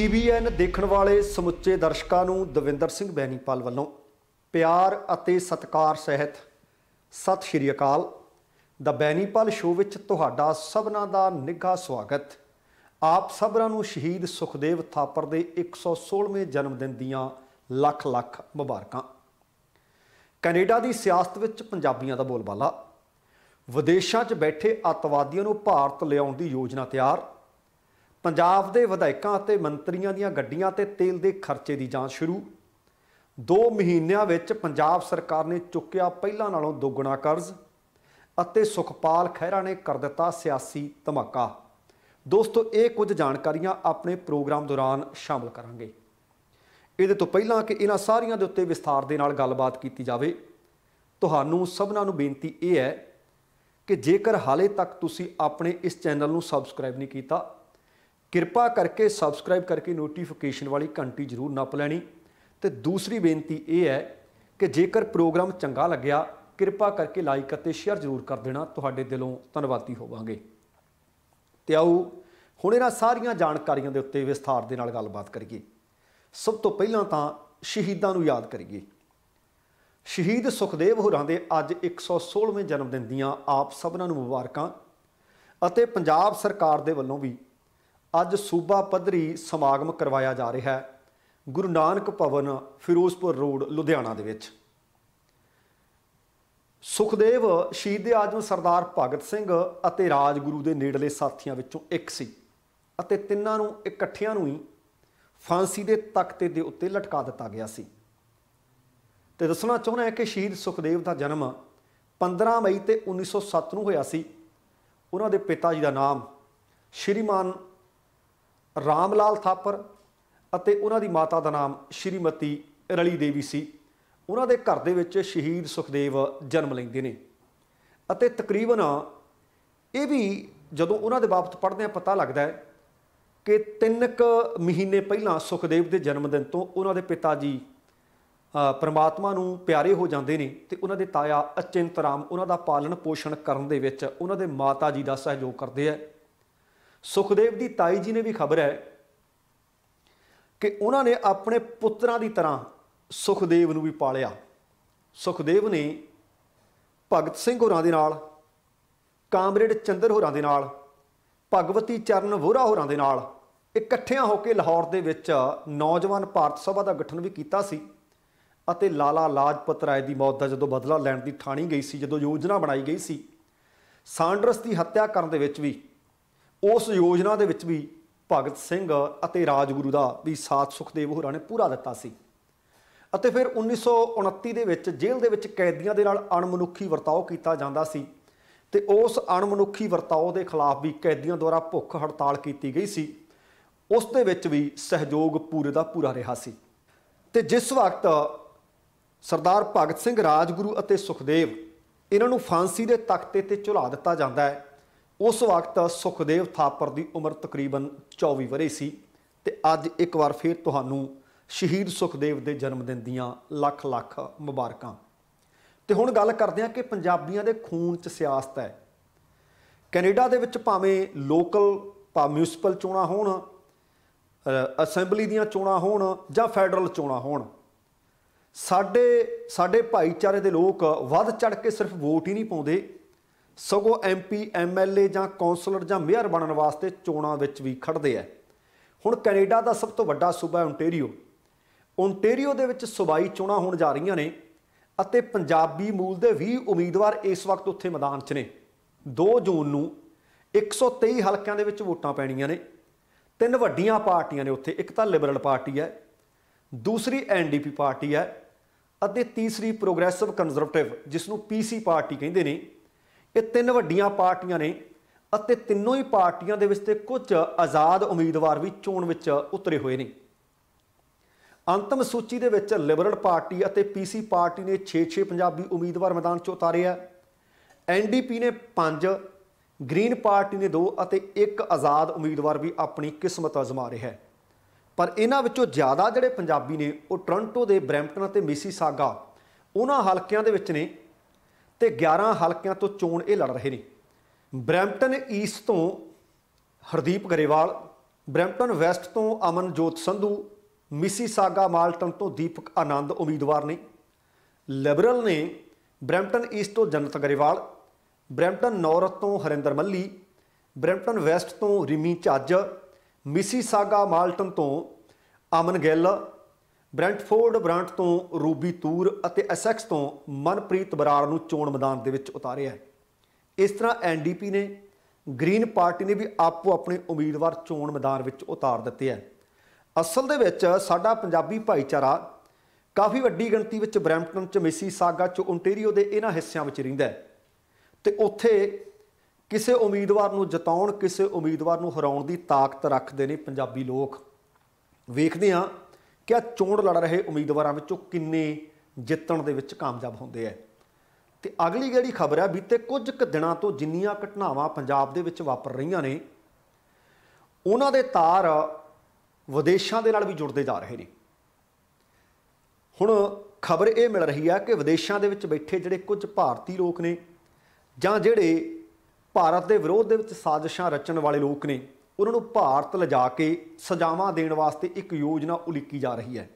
TVN ਦੇਖਣ ਵਾਲੇ ਸਮੁੱਚੇ ਦਰਸ਼ਕਾਂ ਨੂੰ ਦਵਿੰਦਰ ਸਿੰਘ ਬੈਣੀਪਾਲ ਵੱਲੋਂ ਪਿਆਰ ਅਤੇ ਸਤਿਕਾਰ ਸਹਿਤ ਸਤਿ ਸ਼੍ਰੀ ਅਕਾਲ ਦਾ ਬੈਣੀਪਾਲ ਸ਼ੋਅ ਵਿੱਚ ਤੁਹਾਡਾ ਸਭਨਾ ਦਾ ਨਿੱਘਾ ਸਵਾਗਤ ਆਪ ਸਭਰਾਂ ਨੂੰ ਸ਼ਹੀਦ ਸੁਖਦੇਵ ਥਾਪਰ ਦੇ 116ਵੇਂ ਜਨਮ ਦਿਨ ਦੀਆਂ ਲੱਖ ਲੱਖ ਮੁਬਾਰਕਾਂ ਕੈਨੇਡਾ ਦੀ ਸਿਆਸਤ ਵਿੱਚ ਪੰਜਾਬੀਆਂ ਦਾ ਬੋਲਬਾਲਾ ਵਿਦੇਸ਼ਾਂ 'ਚ ਬੈਠੇ ਅੱਤਵਾਦੀਆਂ ਨੂੰ ਭਾਰਤ ਲਿਆਉਣ ਦੀ ਯੋਜਨਾ ਤਿਆਰ ਪੰਜਾਬ ਦੇ ਵਿਧਾਇਕਾਂ ਅਤੇ ਮੰਤਰੀਆਂ ਦੀਆਂ ਗੱਡੀਆਂ ਤੇ ਤੇਲ ਦੇ ਖਰਚੇ ਦੀ ਜਾਂਚ ਸ਼ੁਰੂ 2 ਮਹੀਨਿਆਂ ਵਿੱਚ ਪੰਜਾਬ ਸਰਕਾਰ ਨੇ ਚੁੱਕਿਆ ਪਹਿਲਾਂ ਨਾਲੋਂ ਦੁੱਗਣਾ ਕਰਜ਼ ਅਤੇ ਸੁਖਪਾਲ ਖਹਿਰਾ ਨੇ ਕਰ ਦਿੱਤਾ ਸਿਆਸੀ ਧਮਾਕਾ ਦੋਸਤੋ ਇਹ ਕੁਝ ਜਾਣਕਾਰੀਆਂ ਆਪਣੇ ਪ੍ਰੋਗਰਾਮ ਦੌਰਾਨ ਸ਼ਾਮਲ ਕਰਾਂਗੇ ਇਹਦੇ ਤੋਂ ਪਹਿਲਾਂ ਕਿ ਇਹਨਾਂ ਸਾਰੀਆਂ ਦੇ ਉੱਤੇ ਵਿਸਥਾਰ ਦੇ ਨਾਲ ਗੱਲਬਾਤ ਕੀਤੀ ਜਾਵੇ ਤੁਹਾਨੂੰ ਸਭਨਾਂ ਨੂੰ ਬੇਨਤੀ ਇਹ ਹੈ ਕਿ ਜੇਕਰ ਹਾਲੇ ਤੱਕ ਤੁਸੀਂ ਆਪਣੇ ਇਸ ਚੈਨਲ ਨੂੰ ਸਬਸਕ੍ਰਾਈਬ ਨਹੀਂ ਕੀਤਾ ਕਿਰਪਾ ਕਰਕੇ ਸਬਸਕ੍ਰਾਈਬ ਕਰਕੇ ਨੋਟੀਫਿਕੇਸ਼ਨ ਵਾਲੀ ਘੰਟੀ ਜ਼ਰੂਰ ਨੱਪ ਲੈਣੀ ਤੇ ਦੂਸਰੀ ਬੇਨਤੀ ਇਹ ਹੈ ਕਿ ਜੇਕਰ ਪ੍ਰੋਗਰਾਮ ਚੰਗਾ ਲੱਗਿਆ ਕਿਰਪਾ ਕਰਕੇ ਲਾਈਕ ਅਤੇ ਸ਼ੇਅਰ ਜ਼ਰੂਰ ਕਰ ਦੇਣਾ ਤੁਹਾਡੇ ਦਿਲੋਂ ਧੰਨਵਾਦੀ ਹੋਵਾਂਗੇ ਤੇ ਆਓ ਹੁਣ ਇਹਨਾਂ ਸਾਰੀਆਂ ਜਾਣਕਾਰੀਆਂ ਦੇ ਉੱਤੇ ਵਿਸਥਾਰ ਦੇ ਨਾਲ ਗੱਲਬਾਤ ਕਰੀਏ ਸਭ ਤੋਂ ਪਹਿਲਾਂ ਤਾਂ ਸ਼ਹੀਦਾਂ ਨੂੰ ਯਾਦ ਕਰੀਏ ਸ਼ਹੀਦ ਸੁਖਦੇਵ ਹੋਰਾਂ ਦੇ ਅੱਜ 116ਵੇਂ ਜਨਮ ਦਿਨ ਦੀਆਂ ਆਪ ਸਭਨਾਂ ਨੂੰ ਮੁਬਾਰਕਾਂ ਅਤੇ ਪੰਜਾਬ ਸਰਕਾਰ ਦੇ ਵੱਲੋਂ ਵੀ ਅੱਜ ਸੂਬਾ ਪੱਧਰੀ ਸਮਾਗਮ ਕਰਵਾਇਆ ਜਾ ਰਿਹਾ ਹੈ ਗੁਰੂ ਨਾਨਕ ਭਵਨ ਫਿਰੋਜ਼ਪੁਰ ਰੋਡ ਲੁਧਿਆਣਾ ਦੇ ਵਿੱਚ ਸੁਖਦੇਵ ਸ਼ਹੀਦ ਦੇ ਆਜਮ ਸਰਦਾਰ ਭਗਤ ਸਿੰਘ ਅਤੇ ਰਾਜਗੁਰੂ ਦੇ ਨੇੜਲੇ ਸਾਥੀਆਂ ਵਿੱਚੋਂ ਇੱਕ ਸੀ ਅਤੇ ਤਿੰਨਾਂ ਨੂੰ ਇਕੱਠਿਆਂ ਨੂੰ ਹੀ ਫਾਂਸੀ ਦੇ ਤਖਤੇ ਦੇ ਉੱਤੇ ਲਟਕਾ ਦਿੱਤਾ ਗਿਆ ਸੀ ਤੇ ਦੱਸਣਾ ਚਾਹੁੰਦਾ ਹਾਂ ਕਿ ਸ਼ਹੀਦ ਸੁਖਦੇਵ ਦਾ ਜਨਮ 15 ਮਈ ਤੇ 1907 ਨੂੰ ਹੋਇਆ ਸੀ ਉਹਨਾਂ ਦੇ ਪਿਤਾ ਜੀ ਦਾ ਨਾਮ ਸ਼੍ਰੀਮਾਨ ਰਾਮ ਲਾਲ ਥਾਪਰ ਅਤੇ ਉਹਨਾਂ ਦੀ ਮਾਤਾ ਦਾ ਨਾਮ ਸ਼੍ਰੀਮਤੀ ਰਲੀ ਦੇਵੀ ਸੀ ਉਹਨਾਂ ਦੇ ਘਰ ਦੇ ਵਿੱਚ ਸ਼ਹੀਦ ਸੁਖਦੇਵ ਜਨਮ ਲੈਂਦੇ ਨੇ ਅਤੇ ਤਕਰੀਬਨ ਇਹ ਵੀ ਜਦੋਂ ਉਹਨਾਂ ਦੇ ਬਾਬਤ ਪੜ੍ਹਦੇ ਆ ਪਤਾ ਲੱਗਦਾ ਹੈ ਕਿ ਤਿੰਨ ਮਹੀਨੇ ਪਹਿਲਾਂ ਸੁਖਦੇਵ ਦੇ ਜਨਮ ਦਿਨ ਤੋਂ ਉਹਨਾਂ ਦੇ ਪਿਤਾ ਜੀ ਪਰਮਾਤਮਾ ਨੂੰ ਪਿਆਰੇ ਹੋ ਜਾਂਦੇ ਨੇ ਤੇ ਉਹਨਾਂ ਦੇ ਤਾਇਆ ਅਚਿੰਤ ਰਾਮ ਉਹਨਾਂ ਦਾ ਪਾਲਣ ਪੋਸ਼ਣ ਕਰਨ ਦੇ ਵਿੱਚ ਉਹਨਾਂ ਦੇ ਮਾਤਾ ਜੀ ਦਾ ਸਹਿਯੋਗ ਕਰਦੇ ਆ ਸੁਖਦੇਵ ਦੀ ਤਾਈ ਜੀ ਨੇ ਵੀ ਖਬਰ ਹੈ ਕਿ ਉਹਨਾਂ ਨੇ ਆਪਣੇ ਪੁੱਤਰਾਂ ਦੀ ਤਰ੍ਹਾਂ ਸੁਖਦੇਵ ਨੂੰ ਵੀ ਪਾਲਿਆ ਸੁਖਦੇਵ ਨੇ ਭਗਤ ਸਿੰਘ ਹੋਰਾਂ ਦੇ ਨਾਲ ਕਾਮਰੇਡ ਚੰਦਰ ਹੋਰਾਂ ਦੇ ਨਾਲ ਭਗਵਤੀ ਚਰਨ ਵੋਰਾ ਹੋਰਾਂ ਦੇ ਨਾਲ ਇਕੱਠਿਆਂ ਹੋ ਕੇ ਲਾਹੌਰ ਦੇ ਵਿੱਚ ਨੌਜਵਾਨ ਭਾਰਤ ਸਭਾ ਦਾ ਗਠਨ ਵੀ ਕੀਤਾ ਸੀ ਅਤੇ ਲਾਲਾ ਲਾਜਪਤ ਰਾਏ ਦੀ ਮੌਤ ਦਾ ਜਦੋਂ ਬਦਲਾ ਲੈਣ ਦੀ ਠਾਣੀ ਗਈ ਸੀ ਜਦੋਂ ਯੋਜਨਾ ਬਣਾਈ ਗਈ ਸੀ ਸਾਂਡਰਸ ਦੀ ਹੱਤਿਆ ਕਰਨ ਦੇ ਵਿੱਚ ਵੀ ਉਸ ਯੋਜਨਾ ਦੇ ਵਿੱਚ ਵੀ ਭਗਤ ਸਿੰਘ ਅਤੇ ਰਾਜਗੁਰੂ ਦਾ ਵੀ ਸਾਥ ਸੁਖਦੇਵ ਹੋਰਾਂ ਨੇ ਪੂਰਾ ਦਿੱਤਾ ਸੀ ਅਤੇ ਫਿਰ 1929 ਦੇ ਵਿੱਚ ਜੇਲ੍ਹ ਦੇ ਵਿੱਚ ਕੈਦੀਆਂ ਦੇ ਨਾਲ ਅਣਮਨੁੱਖੀ ਵਰਤਾਓ ਕੀਤਾ ਜਾਂਦਾ ਸੀ ਤੇ ਉਸ ਅਣਮਨੁੱਖੀ ਵਰਤਾਓ ਦੇ ਖਿਲਾਫ ਵੀ ਕੈਦੀਆਂ ਦੁਆਰਾ ਭੁੱਖ ਹੜਤਾਲ ਕੀਤੀ ਗਈ ਸੀ ਉਸ ਦੇ ਵਿੱਚ ਵੀ ਸਹਿਯੋਗ ਪੂਰੇ ਦਾ ਪੂਰਾ ਰਿਹਾ ਸੀ ਤੇ ਜਿਸ ਵਕਤ ਸਰਦਾਰ ਭਗਤ ਸਿੰਘ ਰਾਜਗੁਰੂ ਅਤੇ ਸੁਖਦੇਵ ਇਹਨਾਂ ਨੂੰ ਫਾਂਸੀ ਦੇ ਤਖਤੇ ਤੇ ਝੁਲਾ ਦਿੱਤਾ ਜਾਂਦਾ ਹੈ ਉਸ ਵਕਤ ਸੁਖਦੇਵ ਥਾਪਰ ਦੀ ਉਮਰ ਤਕਰੀਬਨ 24 ਵਰੇ ਸੀ ਤੇ ਅੱਜ ਇੱਕ ਵਾਰ ਫੇਰ ਤੁਹਾਨੂੰ ਸ਼ਹੀਦ ਸੁਖਦੇਵ ਦੇ ਜਨਮ ਦਿਨ ਦੀਆਂ ਲੱਖ ਲੱਖ ਮੁਬਾਰਕਾਂ ਤੇ ਹੁਣ ਗੱਲ ਕਰਦੇ ਹਾਂ ਕਿ ਪੰਜਾਬੀਆਂ ਦੇ ਖੂਨ 'ਚ ਸਿਆਸਤ ਹੈ ਕੈਨੇਡਾ ਦੇ ਵਿੱਚ ਭਾਵੇਂ ਲੋਕਲ ਪਾ ਮਿਊਨਿਸਪਲ ਚੋਣਾਂ ਹੋਣ ਅਸੈਂਬਲੀ ਦੀਆਂ ਚੋਣਾਂ ਹੋਣ ਜਾਂ ਫੈਡਰਲ ਚੋਣਾਂ ਹੋਣ ਸਾਡੇ ਸਾਡੇ ਭਾਈਚਾਰੇ ਦੇ ਲੋਕ ਵੱਧ ਚੜ ਕੇ ਸਿਰਫ ਵੋਟ ਹੀ ਨਹੀਂ ਪਾਉਂਦੇ ਸਗੋਂ ਐਮਪੀ ਐਮਐਲਏ ਜਾਂ ਕਾਉਂਸਲਰ ਜਾਂ ਮੇਅਰ ਬਣਨ ਵਾਸਤੇ ਚੋਣਾਂ ਵਿੱਚ ਵੀ ਖੜਦੇ ਆ ਹੁਣ ਕੈਨੇਡਾ ਦਾ ਸਭ ਤੋਂ ਵੱਡਾ ਸੂਬਾ ਓਨਟਾਰੀਓ ਓਨਟਾਰੀਓ ਦੇ ਵਿੱਚ ਸੁਬਾਈ ਚੋਣਾਂ ਹੋਣ ਜਾ ਰਹੀਆਂ ਨੇ ਅਤੇ ਪੰਜਾਬੀ ਮੂਲ ਦੇ 20 ਉਮੀਦਵਾਰ ਇਸ ਵਕਤ ਉੱਥੇ ਮੈਦਾਨ 'ਚ ਨੇ 2 ਜੂਨ ਨੂੰ 123 ਹਲਕਿਆਂ ਦੇ ਵਿੱਚ ਵੋਟਾਂ ਪੈਣੀਆਂ ਨੇ ਤਿੰਨ ਵੱਡੀਆਂ ਪਾਰਟੀਆਂ ਨੇ ਉੱਥੇ ਇੱਕ ਤਾਂ ਲਿਬਰਲ ਪਾਰਟੀ ਹੈ ਦੂਸਰੀ ਐਨਡੀਪੀ ਪਾਰਟੀ ਹੈ ਅਤੇ ਤੀਸਰੀ ਪ੍ਰੋਗਰੈਸਿਵ ਕਨਜ਼ਰਵੇਟਿਵ ਜਿਸ ਨੂੰ ਪੀਸੀ ਪਾਰਟੀ ਕਹਿੰਦੇ ਨੇ ਇਹ ਤਿੰਨ ਵੱਡੀਆਂ ਪਾਰਟੀਆਂ ਨੇ ਅਤੇ ਤਿੰਨੋਂ ਹੀ ਪਾਰਟੀਆਂ ਦੇ ਵਿੱਚ ਤੇ ਕੁਝ ਆਜ਼ਾਦ ਉਮੀਦਵਾਰ ਵੀ ਚੋਣ ਵਿੱਚ ਉਤਰੇ ਹੋਏ ਨੇ ਅੰਤਮ ਸੂਚੀ ਦੇ ਵਿੱਚ ਲਿਬਰਲ ਪਾਰਟੀ ਅਤੇ ਪੀਸੀ ਪਾਰਟੀ ਨੇ 6-6 ਪੰਜਾਬੀ ਉਮੀਦਵਾਰ ਮੈਦਾਨ 'ਚ ਉਤਾਰੇ ਆ ਐਨਡੀਪੀ ਨੇ 5 ਗ੍ਰੀਨ ਪਾਰਟੀ ਨੇ 2 ਅਤੇ ਇੱਕ ਆਜ਼ਾਦ ਉਮੀਦਵਾਰ ਵੀ ਆਪਣੀ ਕਿਸਮਤ ਅਜ਼ਮਾ ਰਿਹਾ ਹੈ ਪਰ ਇਹਨਾਂ ਵਿੱਚੋਂ ਜ਼ਿਆਦਾ ਜਿਹੜੇ ਪੰਜਾਬੀ ਨੇ ਉਹ ਟੋਰਾਂਟੋ ਦੇ ਬ੍ਰੈਂਪਟਨ ਅਤੇ ਸਾਗਾ ਉਹਨਾਂ ਹਲਕਿਆਂ ਦੇ ਵਿੱਚ ਨੇ ਤੇ 11 ਹਲਕਿਆਂ ਤੋਂ ਚੋਣ ਇਹ ਲੜ ਰਹੇ ਨੇ ਬ੍ਰੈਂਪਟਨ ਈਸਟ ਤੋਂ ਹਰਦੀਪ ਗਰੇਵਾਲ ਬ੍ਰੈਂਪਟਨ ਵੈਸਟ ਤੋਂ ਅਮਨਜੋਤ ਸੰਧੂ ਮਿਸੀਸਾਗਾ ਮਾਲਟਨ ਤੋਂ ਦੀਪਕ ਆਨੰਦ ਉਮੀਦਵਾਰ ਨੇ ਲਿਬਰਲ ਨੇ ਬ੍ਰੈਂਪਟਨ ਈਸਟ ਤੋਂ ਜਨਤ ਗਰੇਵਾਲ ਬ੍ਰੈਂਪਟਨ ਨੌਰਥ ਤੋਂ ਹਰਿੰਦਰ ਮੱਲੀ ਬ੍ਰੈਂਪਟਨ ਵੈਸਟ ਤੋਂ ਰਿਮੀ ਚੱਜ ਮਿਸੀਸਾਗਾ ਮਾਲਟਨ ਤੋਂ ਅਮਨ ਗਿੱਲ ਬ੍ਰੈਂਟਫੋਰਡ ਬ੍ਰਾਂਟ ਤੋਂ ਰੂਬੀ ਤੂਰ ਅਤੇ ਐਸੈਕਸ ਤੋਂ ਮਨਪ੍ਰੀਤ ਬਰਾੜ ਨੂੰ ਚੋਣ ਮੈਦਾਨ ਦੇ ਵਿੱਚ ਉਤਾਰਿਆ ਹੈ ਇਸ ਤਰ੍ਹਾਂ ਐਨਡੀਪੀ ਨੇ ਗ੍ਰੀਨ ਪਾਰਟੀ ਨੇ ਵੀ ਆਪੋ ਆਪਣੇ ਉਮੀਦਵਾਰ ਚੋਣ ਮੈਦਾਨ ਵਿੱਚ ਉਤਾਰ ਦਿੱਤੇ ਹੈ ਅਸਲ ਦੇ ਵਿੱਚ ਸਾਡਾ ਪੰਜਾਬੀ ਭਾਈਚਾਰਾ ਕਾਫੀ ਵੱਡੀ ਗਿਣਤੀ ਵਿੱਚ ਬ੍ਰੈਂਪਟਨ ਚ ਮਿਸੀ ਸਾਗਾ ਚ ਓਨਟੇਰੀਓ ਦੇ ਇਹਨਾਂ ਹਿੱਸਿਆਂ ਵਿੱਚ ਰਹਿੰਦਾ ਹੈ ਤੇ ਉੱਥੇ ਕਿਸੇ ਉਮੀਦਵਾਰ ਨੂੰ ਜਿਤਾਉਣ ਕਿਸੇ ਉਮੀਦਵਾਰ ਨੂੰ ਹਰਾਉਣ ਦੀ ਤਾਕਤ ਰੱਖਦੇ ਨੇ ਪੰਜਾਬੀ ਲੋਕ ਵੇਖਦੇ ਆ ਕਿ ਆ ਚੋਣ ਲੜ ਰਹੇ ਉਮੀਦਵਾਰਾਂ ਵਿੱਚੋਂ ਕਿੰਨੇ ਜਿੱਤਣ ਦੇ ਵਿੱਚ ਕਾਮਯਾਬ ਹੁੰਦੇ ਆ ਤੇ ਅਗਲੀ ਜਿਹੜੀ ਖਬਰ ਆ ਬੀਤੇ ਕੁਝ ਕੁ ਦਿਨਾਂ ਤੋਂ ਜਿੰਨੀਆਂ ਘਟਨਾਵਾਂ ਪੰਜਾਬ ਦੇ ਵਿੱਚ ਵਾਪਰ ਰਹੀਆਂ ਨੇ ਉਹਨਾਂ ਦੇ ਤਾਰ ਵਿਦੇਸ਼ਾਂ ਦੇ ਨਾਲ ਵੀ ਜੁੜਦੇ ਜਾ ਰਹੇ ਨੇ ਹੁਣ ਖਬਰ ਇਹ ਮਿਲ ਰਹੀ ਆ ਕਿ ਵਿਦੇਸ਼ਾਂ ਦੇ ਵਿੱਚ ਬੈਠੇ ਜਿਹੜੇ ਕੁਝ ਭਾਰਤੀ ਲੋਕ ਨੇ ਜਾਂ ਜਿਹੜੇ ਭਾਰਤ ਦੇ ਵਿਰੋਧ ਦੇ ਵਿੱਚ ਸਾਜ਼ਿਸ਼ਾਂ ਰਚਣ ਵਾਲੇ ਲੋਕ ਨੇ ਉਹਨਾਂ ਨੂੰ ਭਾਰਤ ਲਿਜਾ ਕੇ ਸਜ਼ਾਵਾਂ ਦੇਣ ਵਾਸਤੇ ਇੱਕ ਯੋਜਨਾ ਉਲੀਕੀ ਜਾ ਰਹੀ ਹੈ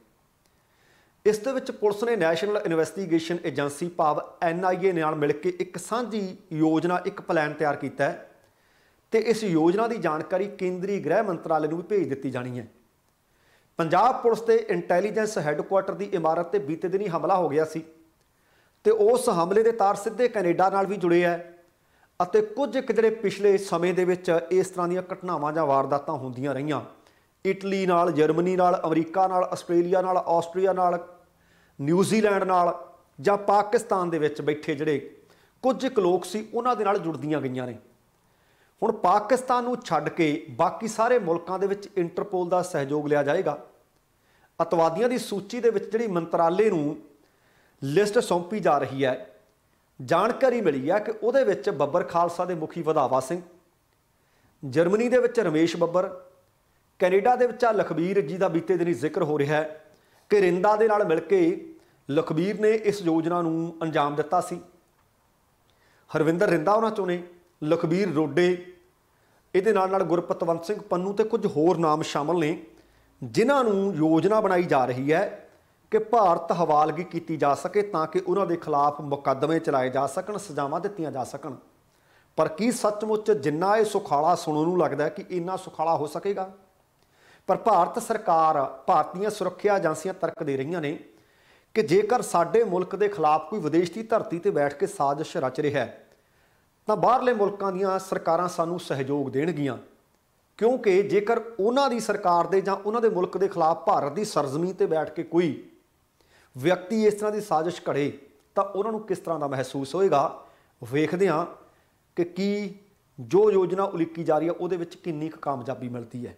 ਇਸ ਦੇ ਵਿੱਚ ਪੁਲਿਸ ਨੇ ਨੈਸ਼ਨਲ ਇਨਵੈਸਟੀਗੇਸ਼ਨ ਏਜੰਸੀ ਭਾਵ ਐਨਆਈਏ ਨਾਲ ਮਿਲ ਕੇ ਇੱਕ ਸਾਂਝੀ ਯੋਜਨਾ ਇੱਕ ਪਲਾਨ ਤਿਆਰ ਕੀਤਾ ਹੈ ਤੇ ਇਸ ਯੋਜਨਾ ਦੀ ਜਾਣਕਾਰੀ ਕੇਂਦਰੀ ਗ੍ਰਹਿ ਮੰਤਰਾਲੇ ਨੂੰ ਵੀ ਭੇਜ ਦਿੱਤੀ ਜਾਣੀ ਹੈ ਪੰਜਾਬ ਪੁਲਿਸ ਦੇ ਇੰਟੈਲੀਜੈਂਸ ਹੈੱਡਕੁਆਰਟਰ ਦੀ ਇਮਾਰਤ ਤੇ ਬੀਤੇ ਦਿਨੀ ਹਮਲਾ ਹੋ ਗਿਆ ਸੀ ਤੇ ਉਸ ਹਮਲੇ ਦੇ ਤਾਰ ਸਿੱਧੇ ਕੈਨੇਡਾ ਨਾਲ ਵੀ ਜੁੜੇ ਹੈ ਅਤੇ ਕੁਝ ਇੱਕ ਜਿਹੜੇ ਪਿਛਲੇ ਸਮੇਂ ਦੇ ਵਿੱਚ ਇਸ ਤਰ੍ਹਾਂ ਦੀਆਂ ਘਟਨਾਵਾਂ ਜਾਂ ਵਾਰਦਾਤਾਂ ਹੁੰਦੀਆਂ ਰਹੀਆਂ ਇਟਲੀ ਨਾਲ ਜਰਮਨੀ ਨਾਲ ਅਮਰੀਕਾ ਨਾਲ ਆਸਟ੍ਰੇਲੀਆ ਨਾਲ ਆਸਟਰੀਆ ਨਾਲ ਨਿਊਜ਼ੀਲੈਂਡ ਨਾਲ ਜਾਂ ਪਾਕਿਸਤਾਨ ਦੇ ਵਿੱਚ ਬੈਠੇ ਜਿਹੜੇ ਕੁਝ ਇੱਕ ਲੋਕ ਸੀ ਉਹਨਾਂ ਦੇ ਨਾਲ ਜੁੜਦੀਆਂ ਗਈਆਂ ਨੇ ਹੁਣ ਪਾਕਿਸਤਾਨ ਨੂੰ ਛੱਡ ਕੇ ਬਾਕੀ ਸਾਰੇ ਮੁਲਕਾਂ ਦੇ ਵਿੱਚ ਇੰਟਰਪੋਲ ਦਾ ਸਹਿਯੋਗ ਲਿਆ ਜਾਏਗਾ ਅਤਵਾਦੀਆਂ ਦੀ ਸੂਚੀ ਦੇ ਵਿੱਚ ਜਿਹੜੀ ਮੰਤਰਾਲੇ ਨੂੰ ਲਿਸਟ ਸੌਂਪੀ ਜਾ ਰਹੀ ਹੈ ਜਾਣਕਾਰੀ ਮਿਲੀ ਆ ਕਿ ਉਹਦੇ ਵਿੱਚ ਬੱਬਰ ਖਾਲਸਾ ਦੇ ਮੁਖੀ ਵਧਾਵਾ ਸਿੰਘ ਜਰਮਨੀ ਦੇ ਵਿੱਚ ਰਮੇਸ਼ ਬੱਬਰ ਕੈਨੇਡਾ ਦੇ ਵਿੱਚ ਆ ਲਖਬੀਰ ਜੀ ਦਾ ਬੀਤੇ ਦਿਨੀ ਜ਼ਿਕਰ ਹੋ ਰਿਹਾ ਹੈ ਕਿ ਰਿੰਦਾ ਦੇ ਨਾਲ ਮਿਲ ਕੇ ਲਖਬੀਰ ਨੇ ਇਸ ਯੋਜਨਾ ਨੂੰ ਅੰਜਾਮ ਦਿੱਤਾ ਸੀ ਹਰਵਿੰਦਰ ਰਿੰਦਾ ਉਹਨਾਂ ਚੋਂ ਨੇ ਲਖਬੀਰ ਰੋਡੇ ਇਹਦੇ ਨਾਲ ਨਾਲ ਗੁਰਪਤਵੰਤ ਸਿੰਘ ਪੰਨੂ ਤੇ ਕੁਝ ਹੋਰ ਨਾਮ ਸ਼ਾਮਲ ਨੇ ਜਿਨ੍ਹਾਂ ਨੂੰ ਯੋਜਨਾ ਬਣਾਈ ਜਾ ਰਹੀ ਹੈ ਕਿ ਭਾਰਤ ਹਵਾਲਗੀ ਕੀਤੀ ਜਾ ਸਕੇ ਤਾਂ ਕਿ ਉਹਨਾਂ ਦੇ ਖਿਲਾਫ ਮੁਕੱਦਮੇ ਚਲਾਏ ਜਾ ਸਕਣ ਸਜ਼ਾਵਾਂ ਦਿੱਤੀਆਂ ਜਾ ਸਕਣ ਪਰ ਕੀ ਸੱਚਮੁੱਚ ਜਿੰਨਾ ਇਹ ਸੁਖਾਲਾ ਸੁਣਨ ਨੂੰ ਲੱਗਦਾ ਕਿ ਇੰਨਾ ਸੁਖਾਲਾ ਹੋ ਸਕੇਗਾ ਪਰ ਭਾਰਤ ਸਰਕਾਰ ਭਾਰਤੀਆਂ ਸੁਰੱਖਿਆ ਏਜੰਸੀਆਂ ਤਰਕ ਦੇ ਰਹੀਆਂ ਨੇ ਕਿ ਜੇਕਰ ਸਾਡੇ ਮੁਲਕ ਦੇ ਖਿਲਾਫ ਕੋਈ ਵਿਦੇਸ਼ ਦੀ ਧਰਤੀ ਤੇ ਬੈਠ ਕੇ ਸਾਜ਼ਿਸ਼ ਰਚ ਰਿਹਾ ਹੈ ਤਾਂ ਬਾਹਰਲੇ ਮੁਲਕਾਂ ਦੀਆਂ ਸਰਕਾਰਾਂ ਸਾਨੂੰ ਸਹਿਯੋਗ ਦੇਣਗੀਆਂ ਕਿਉਂਕਿ ਜੇਕਰ ਉਹਨਾਂ ਦੀ ਸਰਕਾਰ ਦੇ ਜਾਂ ਉਹਨਾਂ ਦੇ ਮੁਲਕ ਦੇ ਖਿਲਾਫ ਭਾਰਤ ਦੀ ਸਰਜ਼ਮੀਨ ਤੇ ਬੈਠ ਕੇ ਕੋਈ ਵਿਅਕਤੀ ਇਸ ਤਰ੍ਹਾਂ ਦੀ ਸਾਜ਼ਿਸ਼ ਘੜੇ ਤਾਂ ਉਹਨਾਂ ਨੂੰ ਕਿਸ ਤਰ੍ਹਾਂ ਦਾ ਮਹਿਸੂਸ ਹੋਏਗਾ ਵੇਖਦੇ ਹਾਂ ਕਿ ਕੀ ਜੋ ਯੋਜਨਾ ਉਲੀਕੀ ਜਾ ਰਹੀ ਹੈ ਉਹਦੇ ਵਿੱਚ ਕਿੰਨੀ ਕੁ ਕਾਮਯਾਬੀ ਮਿਲਦੀ ਹੈ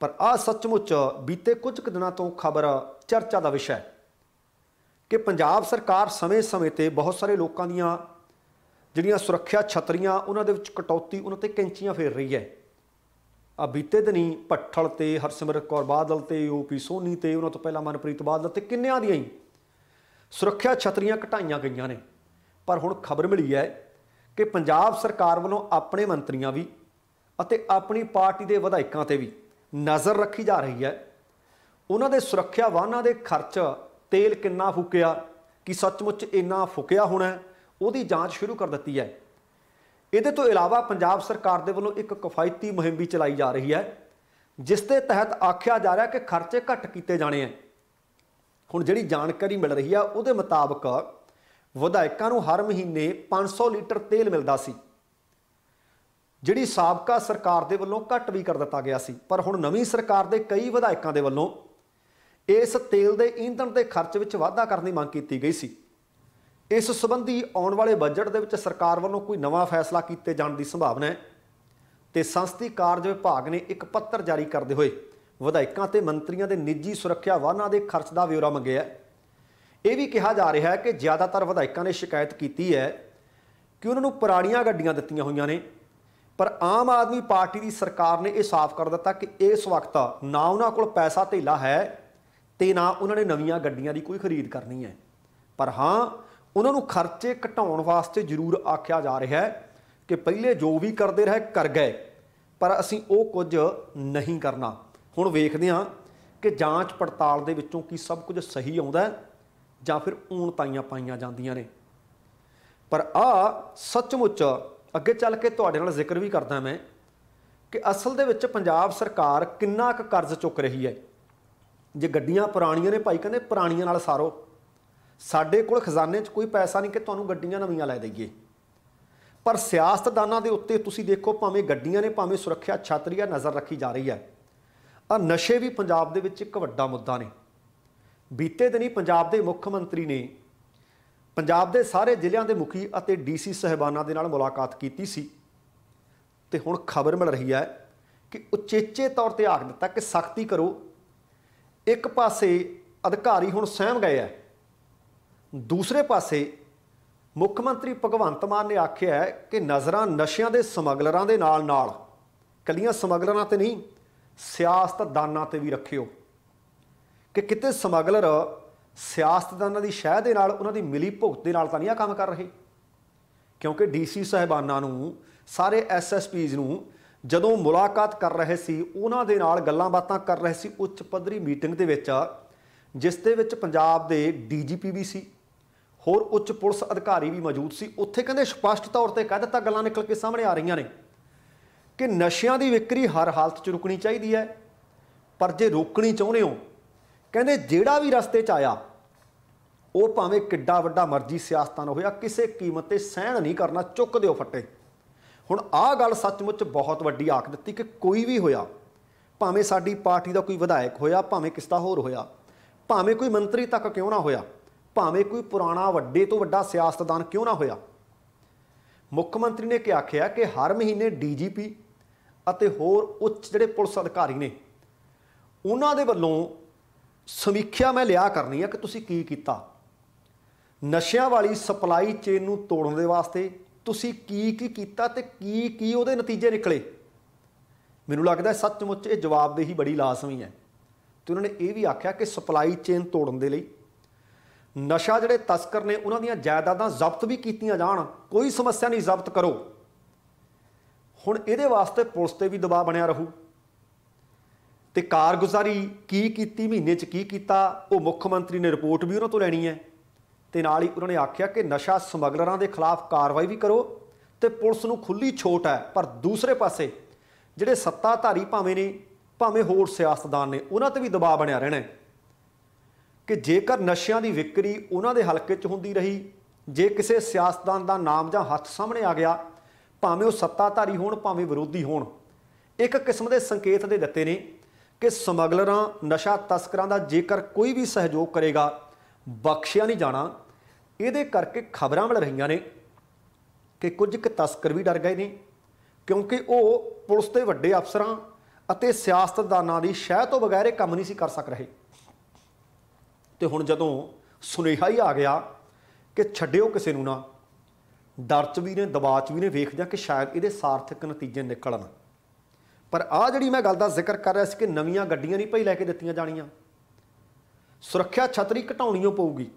ਪਰ ਆ ਸੱਚਮੁੱਚ ਬੀਤੇ ਕੁਝ ਕੁ ਦਿਨਾਂ ਤੋਂ ਖਬਰ ਚਰਚਾ ਦਾ ਵਿਸ਼ਾ ਹੈ ਕਿ ਪੰਜਾਬ ਸਰਕਾਰ ਸਮੇਂ-ਸਮੇਂ ਤੇ ਬਹੁਤ ਸਾਰੇ ਲੋਕਾਂ ਦੀਆਂ ਜਿਹੜੀਆਂ ਸੁਰੱਖਿਆ ਛਤਰੀਆਂ ਉਹਨਾਂ ਦੇ ਵਿੱਚ ਕਟੌਤੀ ਉਹਨਾਂ ਤੇ ਕੈਂਚੀਆਂ ਫੇਰ ਰਹੀ ਹੈ ਆ ਬੀਤੇ ਦਿਨੀ ਪੱਠਲ ਤੇ ਹਰਸਿਮਰ ਕੌਰ ਬਾਦਲ ਤੇ ਓਪੀ ਸੋਨੀ ਤੇ ਉਹਨਾਂ ਤੋਂ ਪਹਿਲਾਂ ਮਨਪ੍ਰੀਤ ਬਾਦਲ ਤੇ ਕਿੰਨਿਆਂ ਦੀਆਂ ਹੀ ਸੁਰੱਖਿਆ ਛਤਰੀਆਂ ਘਟਾਈਆਂ ਗਈਆਂ ਨੇ ਪਰ ਹੁਣ ਖਬਰ ਮਿਲੀ ਹੈ ਕਿ ਪੰਜਾਬ ਸਰਕਾਰ ਵੱਲੋਂ ਆਪਣੇ ਮੰਤਰੀਆਂ ਵੀ ਅਤੇ ਆਪਣੀ ਪਾਰਟੀ ਦੇ ਵਿਧਾਇਕਾਂ ਤੇ ਵੀ ਨਜ਼ਰ ਰੱਖੀ ਜਾ ਰਹੀ ਹੈ ਉਹਨਾਂ ਦੇ ਸੁਰੱਖਿਆ ਵਾਹਨਾਂ ਦੇ ਖਰਚ ਤੇਲ ਕਿੰਨਾ ਫੁੱਕਿਆ ਕਿ ਸੱਚਮੁੱਚ ਇੰਨਾ ਫੁੱਕਿਆ ਹੋਣਾ ਉਹਦੀ ਜਾਂਚ ਸ਼ੁਰੂ ਕਰ ਦਿੱਤੀ ਹੈ ਇਹਦੇ ਤੋਂ ਇਲਾਵਾ ਪੰਜਾਬ ਸਰਕਾਰ ਦੇ ਵੱਲੋਂ ਇੱਕ ਕਫਾਇਤੀ ਮੁਹਿੰਮ ਵੀ ਚਲਾਈ ਜਾ ਰਹੀ ਹੈ ਜਿਸ ਦੇ ਤਹਿਤ ਆਖਿਆ ਜਾ ਰਿਹਾ ਕਿ ਖਰਚੇ ਘੱਟ ਕੀਤੇ ਜਾਣੇ ਆ ਹੁਣ ਜਿਹੜੀ ਜਾਣਕਾਰੀ ਮਿਲ ਰਹੀ ਆ ਉਹਦੇ ਮੁਤਾਬਕ ਵਿਧਾਇਕਾਂ ਨੂੰ ਹਰ ਮਹੀਨੇ 500 ਲੀਟਰ ਤੇਲ ਮਿਲਦਾ ਸੀ ਜਿਹੜੀ ਸਾਬਕਾ ਸਰਕਾਰ ਦੇ ਵੱਲੋਂ ਘੱਟ ਵੀ ਕਰ ਦਿੱਤਾ ਗਿਆ ਸੀ ਪਰ ਹੁਣ ਨਵੀਂ ਸਰਕਾਰ ਦੇ ਕਈ ਵਿਧਾਇਕਾਂ ਦੇ ਵੱਲੋਂ ਇਸ ਤੇਲ ਦੇ ਇੰਧਣ ਦੇ ਖਰਚ ਵਿੱਚ ਵਾਧਾ ਕਰਨ ਦੀ ਮੰਗ ਕੀਤੀ ਗਈ ਸੀ ਇਸ ਸੰਬੰਧੀ ਆਉਣ ਵਾਲੇ ਬਜਟ ਦੇ ਵਿੱਚ ਸਰਕਾਰ ਵੱਲੋਂ ਕੋਈ ਨਵਾਂ ਫੈਸਲਾ ਕੀਤੇ ਜਾਣ ਦੀ ਸੰਭਾਵਨਾ ਹੈ ਤੇ ਸੰਸਦੀ ਕਾਰਜ ਵਿਭਾਗ ਨੇ ਇੱਕ ਪੱਤਰ ਜਾਰੀ ਕਰਦੇ ਹੋਏ ਵਿਧਾਇਕਾਂ ਤੇ ਮੰਤਰੀਆਂ ਦੇ ਨਿੱਜੀ ਸੁਰੱਖਿਆ ਵਾਹਨਾਂ ਦੇ ਖਰਚ ਦਾ ਵਿਵਰਾ ਮੰਗਿਆ ਇਹ ਵੀ ਕਿਹਾ ਜਾ ਰਿਹਾ ਹੈ ਕਿ ਜ਼ਿਆਦਾਤਰ ਵਿਧਾਇਕਾਂ ਨੇ ਸ਼ਿਕਾਇਤ ਕੀਤੀ ਹੈ ਕਿ ਉਹਨਾਂ ਨੂੰ ਪੁਰਾਣੀਆਂ ਗੱਡੀਆਂ ਦਿੱਤੀਆਂ ਹੋਈਆਂ ਨੇ ਪਰ ਆਮ ਆਦਮੀ ਪਾਰਟੀ ਦੀ ਸਰਕਾਰ ਨੇ ਇਹ ਸਾਫ਼ ਕਰ ਦਿੱਤਾ ਕਿ ਇਸ ਵਕਤ ਨਾ ਉਹਨਾਂ ਕੋਲ ਪੈਸਾ ਢੇਲਾ ਹੈ ਤੇ ਨਾ ਉਹਨਾਂ ਨੇ ਨਵੀਆਂ ਗੱਡੀਆਂ ਦੀ ਕੋਈ ਖਰੀਦ ਕਰਨੀ ਹੈ ਪਰ ਹਾਂ ਉਹਨਾਂ ਨੂੰ ਖਰਚੇ ਘਟਾਉਣ ਵਾਸਤੇ ਜ਼ਰੂਰ ਆਖਿਆ ਜਾ ਰਿਹਾ ਹੈ ਕਿ ਪਹਿਲੇ ਜੋ ਵੀ ਕਰਦੇ ਰਹੇ ਕਰ ਗਏ ਪਰ ਅਸੀਂ ਉਹ ਕੁਝ ਨਹੀਂ ਕਰਨਾ ਹੁਣ ਵੇਖਦੇ ਹਾਂ ਕਿ ਜਾਂਚ ਪੜਤਾਲ ਦੇ ਵਿੱਚੋਂ ਕੀ ਸਭ ਕੁਝ ਸਹੀ ਆਉਂਦਾ ਜਾਂ ਫਿਰ ਊਣ ਤਾਈਆਂ ਪਾਈਆਂ ਜਾਂਦੀਆਂ ਨੇ ਪਰ ਆ ਸੱਚਮੁੱਚ ਅੱਗੇ ਚੱਲ ਕੇ ਤੁਹਾਡੇ ਨਾਲ ਜ਼ਿਕਰ ਵੀ ਕਰਦਾ ਮੈਂ ਕਿ ਅਸਲ ਦੇ ਵਿੱਚ ਪੰਜਾਬ ਸਰਕਾਰ ਕਿੰਨਾ ਕੁ ਕਰਜ਼ ਚੁੱਕ ਰਹੀ ਹੈ ਜੇ ਗੱਡੀਆਂ ਪੁਰਾਣੀਆਂ ਨੇ ਭਾਈ ਕਹਿੰਦੇ ਪੁਰਾਣੀਆਂ ਨਾਲ ਸਾਰੋ ਸਾਡੇ ਕੋਲ ਖਜ਼ਾਨੇ 'ਚ ਕੋਈ ਪੈਸਾ ਨਹੀਂ ਕਿ ਤੁਹਾਨੂੰ ਗੱਡੀਆਂ ਨਵੀਆਂ ਲੈ ਦਈਏ ਪਰ ਸਿਆਸਤਦਾਨਾਂ ਦੇ ਉੱਤੇ ਤੁਸੀਂ ਦੇਖੋ ਭਾਵੇਂ ਗੱਡੀਆਂ ਨੇ ਭਾਵੇਂ ਸੁਰੱਖਿਆ ਛਾਤਰੀਆ ਨਜ਼ਰ ਰੱਖੀ ਜਾ ਰਹੀ ਹੈ ਆ ਨਸ਼ੇ ਵੀ ਪੰਜਾਬ ਦੇ ਵਿੱਚ ਇੱਕ ਵੱਡਾ ਮੁੱਦਾ ਨੇ ਬੀਤੇ ਦਿਨੀ ਪੰਜਾਬ ਦੇ ਮੁੱਖ ਮੰਤਰੀ ਨੇ ਪੰਜਾਬ ਦੇ ਸਾਰੇ ਜ਼ਿਲ੍ਹਿਆਂ ਦੇ ਮੁਖੀ ਅਤੇ ਡੀਸੀ ਸਹਿਬਾਨਾਂ ਦੇ ਨਾਲ ਮੁਲਾਕਾਤ ਕੀਤੀ ਸੀ ਤੇ ਹੁਣ ਖਬਰ ਮਿਲ ਰਹੀ ਹੈ ਕਿ ਉਚੇਚੇ ਤੌਰ ਤੇ ਆਖ ਦਿੱਤਾ ਕਿ ਸਖਤੀ ਕਰੋ ਇੱਕ ਪਾਸੇ ਅਧਿਕਾਰੀ ਹੁਣ ਸਹਿਮ ਗਏ ਆ ਦੂਸਰੇ ਪਾਸੇ ਮੁੱਖ ਮੰਤਰੀ ਭਗਵੰਤ ਮਾਨ ਨੇ ਆਖਿਆ ਹੈ ਕਿ ਨਜ਼ਰਾਂ ਨਸ਼ਿਆਂ ਦੇ ਸਮਗਲਰਾਂ ਦੇ ਨਾਲ ਨਾਲ ਕੱਲੀਆਂ ਸਮਗਲਰਾਂ ਤੇ ਨਹੀਂ ਸਿਆਸਤਦਾਨਾਂ ਤੇ ਵੀ ਰੱਖਿਓ ਕਿ ਕਿਤੇ ਸਮਗਲਰ ਸਿਆਸਤਦਾਨਾਂ ਦੀ ਸ਼ਹਿ ਦੇ ਨਾਲ ਉਹਨਾਂ ਦੀ ਮਿਲੀ ਭੁਗਤ ਦੇ ਨਾਲ ਤਾਂ ਨਹੀਂ ਆ ਕੰਮ ਕਰ ਰਹੇ ਕਿਉਂਕਿ ਡੀਸੀ ਸਹਿਬਾਨਾਂ ਨੂੰ ਸਾਰੇ ਐਸਐਸਪੀਜ਼ ਨੂੰ ਜਦੋਂ ਮੁਲਾਕਾਤ ਕਰ ਰਹੇ ਸੀ ਉਹਨਾਂ ਦੇ ਨਾਲ ਗੱਲਾਂ ਬਾਤਾਂ ਕਰ ਰਹੇ ਸੀ ਉੱਚ ਪੱਧਰੀ ਮੀਟਿੰਗ ਦੇ ਵਿੱਚ ਜਿਸ ਦੇ ਵਿੱਚ ਪੰਜਾਬ ਦੇ ਡੀਜੀਪੀ ਵੀ ਸੀ ਹੋਰ ਉੱਚ ਪੁਲਿਸ ਅਧਿਕਾਰੀ ਵੀ ਮੌਜੂਦ ਸੀ ਉੱਥੇ ਕਹਿੰਦੇ ਸਪਸ਼ਟ ਤੌਰ ਤੇ ਕਹਿ ਦਿੱਤਾ ਗੱਲਾਂ ਨਿਕਲ ਕੇ ਸਾਹਮਣੇ ਆ ਰਹੀਆਂ ਨੇ ਕਿ ਨਸ਼ਿਆਂ ਦੀ ਵਿਕਰੀ ਹਰ ਹਾਲਤ 'ਚ ਰੁਕਣੀ ਚਾਹੀਦੀ ਹੈ ਪਰ ਜੇ ਰੋਕਣੀ ਚਾਹੁੰਦੇ ਹੋ ਕਹਿੰਦੇ ਜਿਹੜਾ ਵੀ ਰਸਤੇ 'ਚ ਆਇਆ ਉਹ ਭਾਵੇਂ ਕਿੱਡਾ ਵੱਡਾ ਮਰਜ਼ੀ ਸਿਆਸਤਾਂ ਨਾ ਹੋਇਆ ਕਿਸੇ ਕੀਮਤ ਤੇ ਸਹਿਣ ਨਹੀਂ ਕਰਨਾ ਚੁੱਕ ਦਿਓ ਫੱਟੇ ਹੁਣ ਆਹ ਗੱਲ ਸੱਚਮੁੱਚ ਬਹੁਤ ਵੱਡੀ ਆਖ ਦਿੱਤੀ ਕਿ ਕੋਈ ਵੀ ਹੋਇਆ ਭਾਵੇਂ ਸਾਡੀ ਪਾਰਟੀ ਦਾ ਕੋਈ ਵਿਧਾਇਕ ਹੋਇਆ ਭਾਵੇਂ ਕਿਸਤਾ ਹੋਰ ਹੋਇਆ ਭਾਵੇਂ ਕੋਈ ਮੰਤਰੀ ਤੱਕ ਕਿਉਂ ਨਾ ਹੋਇਆ ਭਾਵੇਂ ਕੋਈ ਪੁਰਾਣਾ ਵੱਡੇ ਤੋਂ ਵੱਡਾ ਸਿਆਸਤਦਾਨ ਕਿਉਂ ਨਾ ਹੋਇਆ ਮੁੱਖ ਮੰਤਰੀ ਨੇ ਕਿ ਆਖਿਆ ਕਿ ਹਰ ਮਹੀਨੇ ਡੀਜੀਪੀ ਅਤੇ ਹੋਰ ਉੱਚ ਜਿਹੜੇ ਪੁਲਿਸ ਅਧਿਕਾਰੀ ਨੇ ਉਹਨਾਂ ਦੇ ਵੱਲੋਂ ਸਮੀਖਿਆ ਮੈਂ ਲਿਆ ਕਰਨੀ ਆ ਕਿ ਤੁਸੀਂ ਕੀ ਕੀਤਾ ਨਸ਼ਿਆਂ ਵਾਲੀ ਸਪਲਾਈ ਚੇਨ ਨੂੰ ਤੋੜਨ ਦੇ ਵਾਸਤੇ ਤੁਸੀਂ ਕੀ ਕੀ ਕੀਤਾ ਤੇ ਕੀ ਕੀ ਉਹਦੇ ਨਤੀਜੇ ਨਿਕਲੇ ਮੈਨੂੰ ਲੱਗਦਾ ਸੱਚਮੁੱਚ ਇਹ ਜਵਾਬਦੇਹੀ ਬੜੀ ਲਾਜ਼ਮੀ ਹੈ ਤੇ ਉਹਨਾਂ ਨੇ ਇਹ ਵੀ ਆਖਿਆ ਕਿ ਸਪਲਾਈ ਚੇਨ ਤੋੜਨ ਦੇ ਲਈ ਨਸ਼ਾ ਜਿਹੜੇ ਤਸਕਰ ਨੇ ਉਹਨਾਂ ਦੀਆਂ ਜਾਇਦਾਦਾਂ ਜ਼ਬਤ ਵੀ ਕੀਤੀਆਂ ਜਾਣ ਕੋਈ ਸਮੱਸਿਆ ਨਹੀਂ ਜ਼ਬਤ ਕਰੋ ਹੁਣ ਇਹਦੇ ਵਾਸਤੇ ਪੁਲਿਸ ਤੇ ਵੀ ਦਬਾਅ ਬਣਿਆ ਰਹੂ ਤੇ ਕਾਰਗੁਜ਼ਾਰੀ ਕੀ ਕੀਤੀ ਮਹੀਨੇ 'ਚ ਕੀ ਕੀਤਾ ਉਹ ਮੁੱਖ ਮੰਤਰੀ ਨੇ ਰਿਪੋਰਟ ਵੀ ਉਹਨਾਂ ਤੋਂ ਲੈਣੀ ਹੈ ਤੇ ਨਾਲ ਹੀ ਉਹਨਾਂ ਨੇ ਆਖਿਆ ਕਿ ਨਸ਼ਾ ਸਮਗਲਰਾਂ ਦੇ ਖਿਲਾਫ ਕਾਰਵਾਈ ਵੀ ਕਰੋ ਤੇ ਪੁਲਿਸ ਨੂੰ ਖੁੱਲੀ ਛੋਟ ਹੈ ਪਰ ਦੂਸਰੇ ਪਾਸੇ ਜਿਹੜੇ ਸੱਤਾਧਾਰੀ ਭਾਵੇਂ ਨੇ ਭਾਵੇਂ ਹੋਰ ਸਿਆਸਤਦਾਨ ਨੇ ਉਹਨਾਂ ਤੇ ਵੀ ਦਬਾਅ ਬਣਿਆ ਰਹਿਣਾ ਹੈ ਕਿ ਜੇਕਰ ਨਸ਼ਿਆਂ ਦੀ ਵਿਕਰੀ ਉਹਨਾਂ ਦੇ ਹਲਕੇ 'ਚ ਹੁੰਦੀ ਰਹੀ ਜੇ ਕਿਸੇ ਸਿਆਸਤਦਾਨ ਦਾ ਨਾਮ ਜਾਂ ਹੱਥ ਸਾਹਮਣੇ ਆ ਗਿਆ ਭਾਵੇਂ ਉਹ ਸੱਤਾਧਾਰੀ ਹੋਣ ਭਾਵੇਂ ਵਿਰੋਧੀ ਹੋਣ ਇੱਕ ਕਿਸਮ ਦੇ ਸੰਕੇਤ ਦੇ ਦਿੱਤੇ ਨੇ ਕਿ ਸਮਗਲਰਾਂ ਨਸ਼ਾ ਤਸਕਰਾਂ ਦਾ ਜੇਕਰ ਕੋਈ ਵੀ ਸਹਿਯੋਗ ਕਰੇਗਾ ਬਖਸ਼ਿਆ ਨਹੀਂ ਜਾਣਾ ਇਹਦੇ ਕਰਕੇ ਖਬਰਾਂ ਮਿਲ ਰਹੀਆਂ ਨੇ ਕਿ ਕੁਝ ਕੁ ਤਸਕਰ ਵੀ ਡਰ ਗਏ ਨੇ ਕਿਉਂਕਿ ਉਹ ਪੁਲਿਸ ਦੇ ਵੱਡੇ ਅਫਸਰਾਂ ਅਤੇ ਸਿਆਸਤਦਾਨਾਂ ਦੀ ਸ਼ਹਿ ਤੋਂ ਬਗੈਰੇ ਕੰਮ ਨਹੀਂ ਸੀ ਕਰ ਸਕ ਰਹੇ ਤੇ ਹੁਣ ਜਦੋਂ ਸੁਨੇਹਾ ਹੀ ਆ ਗਿਆ ਕਿ ਛੱਡਿਓ ਕਿਸੇ ਨੂੰ ਨਾ ਡਰ ਚ ਵੀ ਨੇ ਦਬਾਅ ਚ ਵੀ ਨੇ ਵੇਖ ਜਾ ਕਿ ਸ਼ਾਇਦ ਇਹਦੇ ਸਾਰਥਕ ਨਤੀਜੇ ਨਿਕਲਣ ਪਰ ਆ ਜਿਹੜੀ ਮੈਂ ਗੱਲ ਦਾ ਜ਼ਿਕਰ ਕਰ ਰਿਹਾ ਸੀ ਕਿ ਨਵੀਆਂ ਗੱਡੀਆਂ ਨਹੀਂ ਭਈ ਲੈ ਕੇ ਦਿੱਤੀਆਂ ਜਾਣੀਆਂ ਸੁਰੱਖਿਆ ਛਤਰੀ ਘਟਾਉਣੀਓ ਪਊਗੀ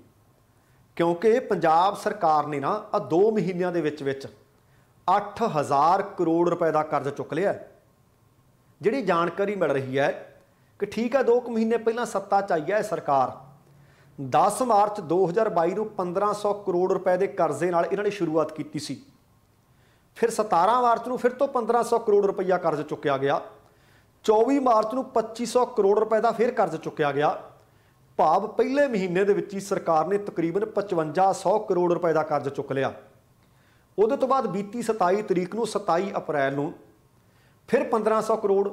ਕਿਉਂਕਿ ਪੰਜਾਬ ਸਰਕਾਰ ਨੇ ਨਾ ਆ 2 ਮਹੀਨਿਆਂ ਦੇ ਵਿੱਚ ਵਿੱਚ 8000 ਕਰੋੜ ਰੁਪਏ ਦਾ ਕਰਜ਼ ਚੁੱਕ ਲਿਆ ਜਿਹੜੀ ਜਾਣਕਾਰੀ ਮਿਲ ਰਹੀ ਹੈ ਕਿ ਠੀਕ ਹੈ 2 ਮਹੀਨੇ ਪਹਿਲਾਂ ਸੱਤਾ ਚ ਆਈ ਹੈ ਸਰਕਾਰ 10 ਮਾਰਚ 2022 ਨੂੰ 1500 ਕਰੋੜ ਰੁਪਏ ਦੇ ਕਰਜ਼ੇ ਨਾਲ ਇਹਨਾਂ ਨੇ ਸ਼ੁਰੂਆਤ ਕੀਤੀ ਸੀ ਫਿਰ 17 ਮਾਰਚ ਨੂੰ ਫਿਰ ਤੋਂ 1500 ਕਰੋੜ ਰੁਪਈਆ ਕਰਜ਼ ਚੁੱਕਿਆ ਗਿਆ 24 ਮਾਰਚ ਨੂੰ 2500 ਕਰੋੜ ਰੁਪਏ ਦਾ ਫਿਰ ਕਰਜ਼ ਚੁੱਕਿਆ ਗਿਆ ਭਾਵ ਪਹਿਲੇ ਮਹੀਨੇ ਦੇ ਵਿੱਚ ਹੀ ਸਰਕਾਰ ਨੇ ਤਕਰੀਬਨ 5500 ਕਰੋੜ ਰੁਪਏ ਦਾ ਕਰਜ਼ ਚੁੱਕ ਲਿਆ ਉਹਦੇ ਤੋਂ ਬਾਅਦ ਬੀਤੀ 27 ਤਰੀਕ ਨੂੰ 27 ਅਪ੍ਰੈਲ ਨੂੰ ਫਿਰ 1500 ਕਰੋੜ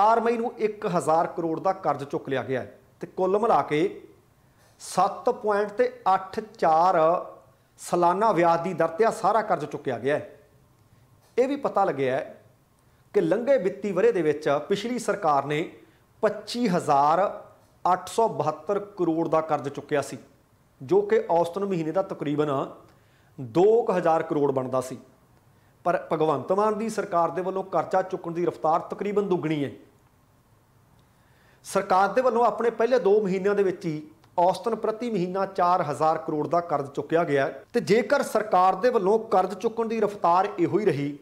4 ਮਈ ਨੂੰ 1000 ਕਰੋੜ ਦਾ ਕਰਜ਼ ਚੁੱਕ ਲਿਆ ਗਿਆ ਤੇ ਕੁੱਲ ਮਿਲਾ ਕੇ 7.84 ਸਾਲਾਨਾ ਵਿਆਜ ਦੀ ਦਰ ਤੇ ਆ ਸਾਰਾ ਕਰਜ਼ ਚੁੱਕਿਆ ਗਿਆ ਹੈ ਇਹ ਵੀ ਪਤਾ ਲੱਗਿਆ ਹੈ ਕਿ ਲੰਘੇ ਵਿੱਤੀ ਵਰੇ ਦੇ ਵਿੱਚ ਪਿਛਲੀ ਸਰਕਾਰ ਨੇ 25872 ਕਰੋੜ ਦਾ ਕਰਜ਼ ਚੁੱਕਿਆ ਸੀ ਜੋ ਕਿ ਔਸਤਨ ਮਹੀਨੇ ਦਾ ਤਕਰੀਬਨ 2000 ਕਰੋੜ ਬਣਦਾ ਸੀ ਪਰ ਭਗਵੰਤ ਮਾਨ ਦੀ ਸਰਕਾਰ ਦੇ ਵੱਲੋਂ ਕਰਜ਼ਾ ਚੁੱਕਣ ਦੀ ਰਫ਼ਤਾਰ ਤਕਰੀਬਨ ਦੁੱਗਣੀ ਹੈ ਸਰਕਾਰ ਦੇ ਵੱਲੋਂ ਆਪਣੇ ਪਹਿਲੇ 2 ਮਹੀਨਿਆਂ ਦੇ ਵਿੱਚ ਹੀ ਔਸਤਨ ਪ੍ਰਤੀ ਮਹੀਨਾ 4000 ਕਰੋੜ ਦਾ ਕਰਜ਼ ਚੁੱਕਿਆ ਗਿਆ ਤੇ ਜੇਕਰ ਸਰਕਾਰ ਦੇ ਵੱਲੋਂ ਕਰਜ਼ ਚੁੱਕਣ ਦੀ ਰਫ਼ਤਾਰ ਇਹੋ ਹੀ ਰਹੀ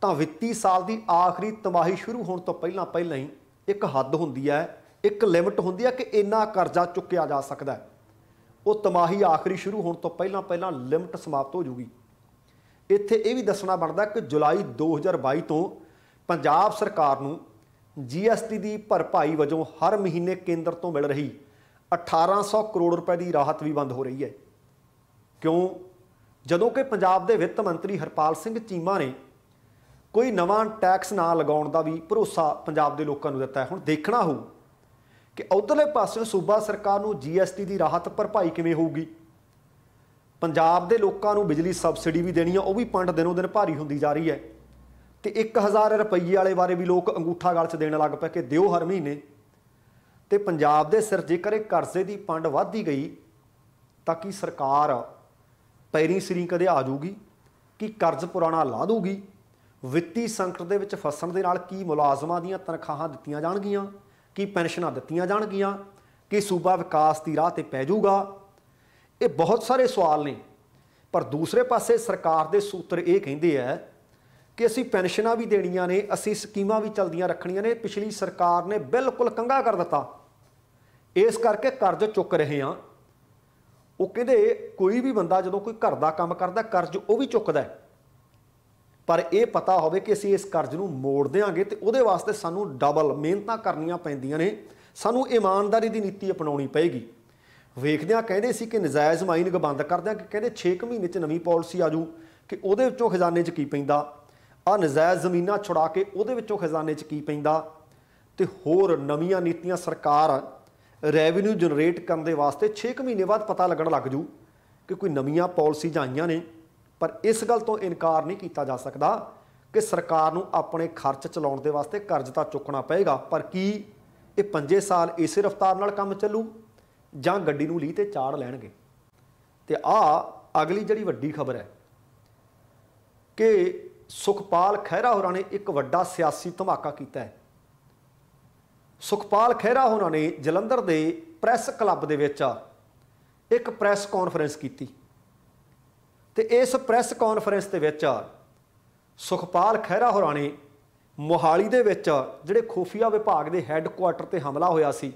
ਤਾਂ ਵਿੱਤੀ ਸਾਲ ਦੀ ਆਖਰੀ ਤਿਮਾਹੀ ਸ਼ੁਰੂ ਹੋਣ ਤੋਂ ਪਹਿਲਾਂ ਪਹਿਲਾਂ ਹੀ ਇੱਕ ਹੱਦ ਹੁੰਦੀ ਹੈ ਇੱਕ ਲਿਮਟ ਹੁੰਦੀ ਹੈ ਕਿ ਇੰਨਾ ਕਰਜ਼ਾ ਚੁੱਕਿਆ ਜਾ ਸਕਦਾ ਹੈ ਉਹ ਤਿਮਾਹੀ ਆਖਰੀ ਸ਼ੁਰੂ ਹੋਣ ਤੋਂ ਪਹਿਲਾਂ ਪਹਿਲਾਂ ਲਿਮਟ ਸਮਾਪਤ ਹੋ ਜੂਗੀ ਇੱਥੇ ਇਹ ਵੀ ਦੱਸਣਾ ਬਣਦਾ ਕਿ ਜੁਲਾਈ 2022 ਤੋਂ ਪੰਜਾਬ ਸਰਕਾਰ ਨੂੰ ਜੀਐਸਟੀ ਦੀ ਭਰਪਾਈ ਵਜੋਂ ਹਰ ਮਹੀਨੇ ਕੇਂਦਰ ਤੋਂ ਮਿਲ ਰਹੀ 1800 ਕਰੋੜ ਰੁਪਏ ਦੀ ਰਾਹਤ ਵੀ ਬੰਦ ਹੋ ਰਹੀ ਹੈ ਕਿਉਂ ਜਦੋਂ ਕਿ ਪੰਜਾਬ ਦੇ ਵਿੱਤ ਮੰਤਰੀ ਹਰਪਾਲ ਸਿੰਘ ਚੀਮਾ ਨੇ ਕੋਈ ਨਵਾਂ ਟੈਕਸ ਨਾ ਲਗਾਉਣ ਦਾ ਵੀ ਭਰੋਸਾ ਪੰਜਾਬ ਦੇ ਲੋਕਾਂ ਨੂੰ ਦਿੱਤਾ ਹੈ ਹੁਣ ਦੇਖਣਾ ਹੋਊ ਕਿ ਉਧਰਲੇ ਪਾਸੇ ਸੂਬਾ ਸਰਕਾਰ ਨੂੰ ਜੀਐਸਟੀ ਦੀ ਰਾਹਤ ਭਰਪਾਈ ਕਿਵੇਂ ਹੋਊਗੀ ਪੰਜਾਬ ਦੇ ਲੋਕਾਂ ਨੂੰ ਬਿਜਲੀ ਸਬਸਿਡੀ ਵੀ ਦੇਣੀ ਆ ਉਹ ਵੀ ਪੰਡ ਦਿਨੋਂ ਦਿਨ ਭਾਰੀ ਹੁੰਦੀ ਜਾ ਰਹੀ ਹੈ ਤੇ 1000 ਰੁਪਏ ਵਾਲੇ ਬਾਰੇ ਵੀ ਲੋਕ ਅੰਗੂਠਾ ਗਲ ਚ ਦੇਣ ਲੱਗ ਪਏ ਕਿ ਦਿਓ ਹਰ ਮਹੀਨੇ ਤੇ ਪੰਜਾਬ ਦੇ ਸਿਰ ਜੇਕਰ ਇਹ ਕਰਜ਼ੇ ਦੀ ਪੰਡ ਵਧਦੀ ਗਈ ਤਾਂ ਕੀ ਸਰਕਾਰ ਪੈਰੀ ਸਰੀ ਕਦੇ ਆ ਜਾਊਗੀ ਕਿ ਕਰਜ਼ ਪੁਰਾਣਾ ਲਾ ਦੂਗੀ ਵਿੱਤੀ ਸੰਕਟ ਦੇ ਵਿੱਚ ਫਸਣ ਦੇ ਨਾਲ ਕੀ ਮੁਲਾਜ਼ਮਾਂ ਦੀਆਂ ਤਨਖਾਹਾਂ ਦਿੱਤੀਆਂ ਜਾਣਗੀਆਂ ਕੀ ਪੈਨਸ਼ਨਾਂ ਦਿੱਤੀਆਂ ਜਾਣਗੀਆਂ ਕਿ ਸੂਬਾ ਵਿਕਾਸ ਦੀ ਰਾਹ ਤੇ ਪੈ ਜਾਊਗਾ ਇਹ ਬਹੁਤ ਸਾਰੇ ਸਵਾਲ ਨੇ ਪਰ ਦੂਸਰੇ ਪਾਸੇ ਸਰਕਾਰ ਦੇ ਸੂਤਰ ਇਹ ਕਹਿੰਦੇ ਆ ਕਿ ਅਸੀਂ ਪੈਨਸ਼ਨਾਂ ਵੀ ਦੇਣੀਆਂ ਨੇ ਅਸੀਂ ਸਕੀਮਾਂ ਵੀ ਚਲਦੀਆਂ ਰੱਖਣੀਆਂ ਨੇ ਪਿਛਲੀ ਸਰਕਾਰ ਨੇ ਬਿਲਕੁਲ ਕੰਗਾ ਕਰ ਦਿੱਤਾ ਇਸ ਕਰਕੇ ਕਰਜ਼ ਚੁੱਕ ਰਹੇ ਆ ਉਹ ਕਹਿੰਦੇ ਕੋਈ ਵੀ ਬੰਦਾ ਜਦੋਂ ਕੋਈ ਘਰ ਦਾ ਕੰਮ ਕਰਦਾ ਕਰਜ਼ ਉਹ ਵੀ ਚੁੱਕਦਾ ਪਰ ਇਹ ਪਤਾ ਹੋਵੇ ਕਿ ਅਸੀਂ ਇਸ ਕਰਜ਼ ਨੂੰ ਮੋੜ ਦੇਾਂਗੇ ਤੇ ਉਹਦੇ ਵਾਸਤੇ ਸਾਨੂੰ ਡਬਲ ਮਿਹਨਤਾਂ ਕਰਨੀਆਂ ਪੈਂਦੀਆਂ ਨੇ ਸਾਨੂੰ ਇਮਾਨਦਾਰੀ ਦੀ ਨੀਤੀ ਅਪਣਾਉਣੀ ਪਏਗੀ ਵੇਖਦਿਆਂ ਕਹਿੰਦੇ ਸੀ ਕਿ ਨਜਾਇਜ਼ ਮਾਈਨਿੰਗ ਬੰਦ ਕਰਦਿਆਂ ਕਿ ਕਹਿੰਦੇ 6 ਮਹੀਨੇ 'ਚ ਨਵੀਂ ਪਾਲਿਸੀ ਆਜੂ ਕਿ ਉਹਦੇ ਵਿੱਚੋਂ ਖਜ਼ਾਨੇ 'ਚ ਕੀ ਪੈਂਦਾ ਆ ਨਜਾਇਜ਼ ਜ਼ਮੀਨਾਂ ਛੁੜਾ ਕੇ ਉਹਦੇ ਵਿੱਚੋਂ ਖਜ਼ਾਨੇ 'ਚ ਕੀ ਪੈਂਦਾ ਤੇ ਹੋਰ ਨਵੀਆਂ ਨੀਤੀਆਂ ਸਰਕਾਰ ਰੈਵਨਿਊ ਜਨਰੇਟ ਕਰਨ ਦੇ ਵਾਸਤੇ 6 ਮਹੀਨੇ ਬਾਅਦ ਪਤਾ ਲੱਗਣ ਲੱਗ ਜੂ ਕਿ ਕੋਈ ਨਵੀਆਂ ਪਾਲਿਸੀਜ਼ ਆਈਆਂ ਨੇ ਪਰ ਇਸ ਗੱਲ ਤੋਂ ਇਨਕਾਰ ਨਹੀਂ ਕੀਤਾ ਜਾ ਸਕਦਾ ਕਿ ਸਰਕਾਰ ਨੂੰ ਆਪਣੇ ਖਰਚ ਚਲਾਉਣ ਦੇ ਵਾਸਤੇ ਕਰਜ਼ ਤਾਂ ਚੁੱਕਣਾ ਪਏਗਾ ਪਰ ਕੀ ਇਹ 5 ਸਾਲ ਇਸੇ ਰਫ਼ਤਾਰ ਨਾਲ ਕੰਮ ਚੱਲੂ ਜਾਂ ਗੱਡੀ ਨੂੰ ਲਈ ਤੇ ਚਾੜ ਲੈਣਗੇ ਤੇ ਆ ਅਗਲੀ ਜਿਹੜੀ ਵੱਡੀ ਖਬਰ ਹੈ ਕਿ ਸੁਖਪਾਲ ਖਹਿਰਾ ਹੋਰਾਂ ਨੇ ਇੱਕ ਵੱਡਾ ਸਿਆਸੀ ਧਮਾਕਾ ਕੀਤਾ ਹੈ ਸੁਖਪਾਲ ਖਹਿਰਾ ਉਹਨਾਂ ਨੇ ਜਲੰਧਰ ਦੇ ਪ੍ਰੈਸ ਕਲੱਬ ਦੇ ਵਿੱਚ ਇੱਕ ਪ੍ਰੈਸ ਕਾਨਫਰੰਸ ਕੀਤੀ ਤੇ ਇਸ ਪ੍ਰੈਸ ਕਾਨਫਰੰਸ ਦੇ ਵਿੱਚ ਸੁਖਪਾਲ ਖਹਿਰਾ ਹੋਰਾਂ ਨੇ ਮੋਹਾਲੀ ਦੇ ਵਿੱਚ ਜਿਹੜੇ ਖੋਫੀਆ ਵਿਭਾਗ ਦੇ ਹੈੱਡਕੁਆਟਰ ਤੇ ਹਮਲਾ ਹੋਇਆ ਸੀ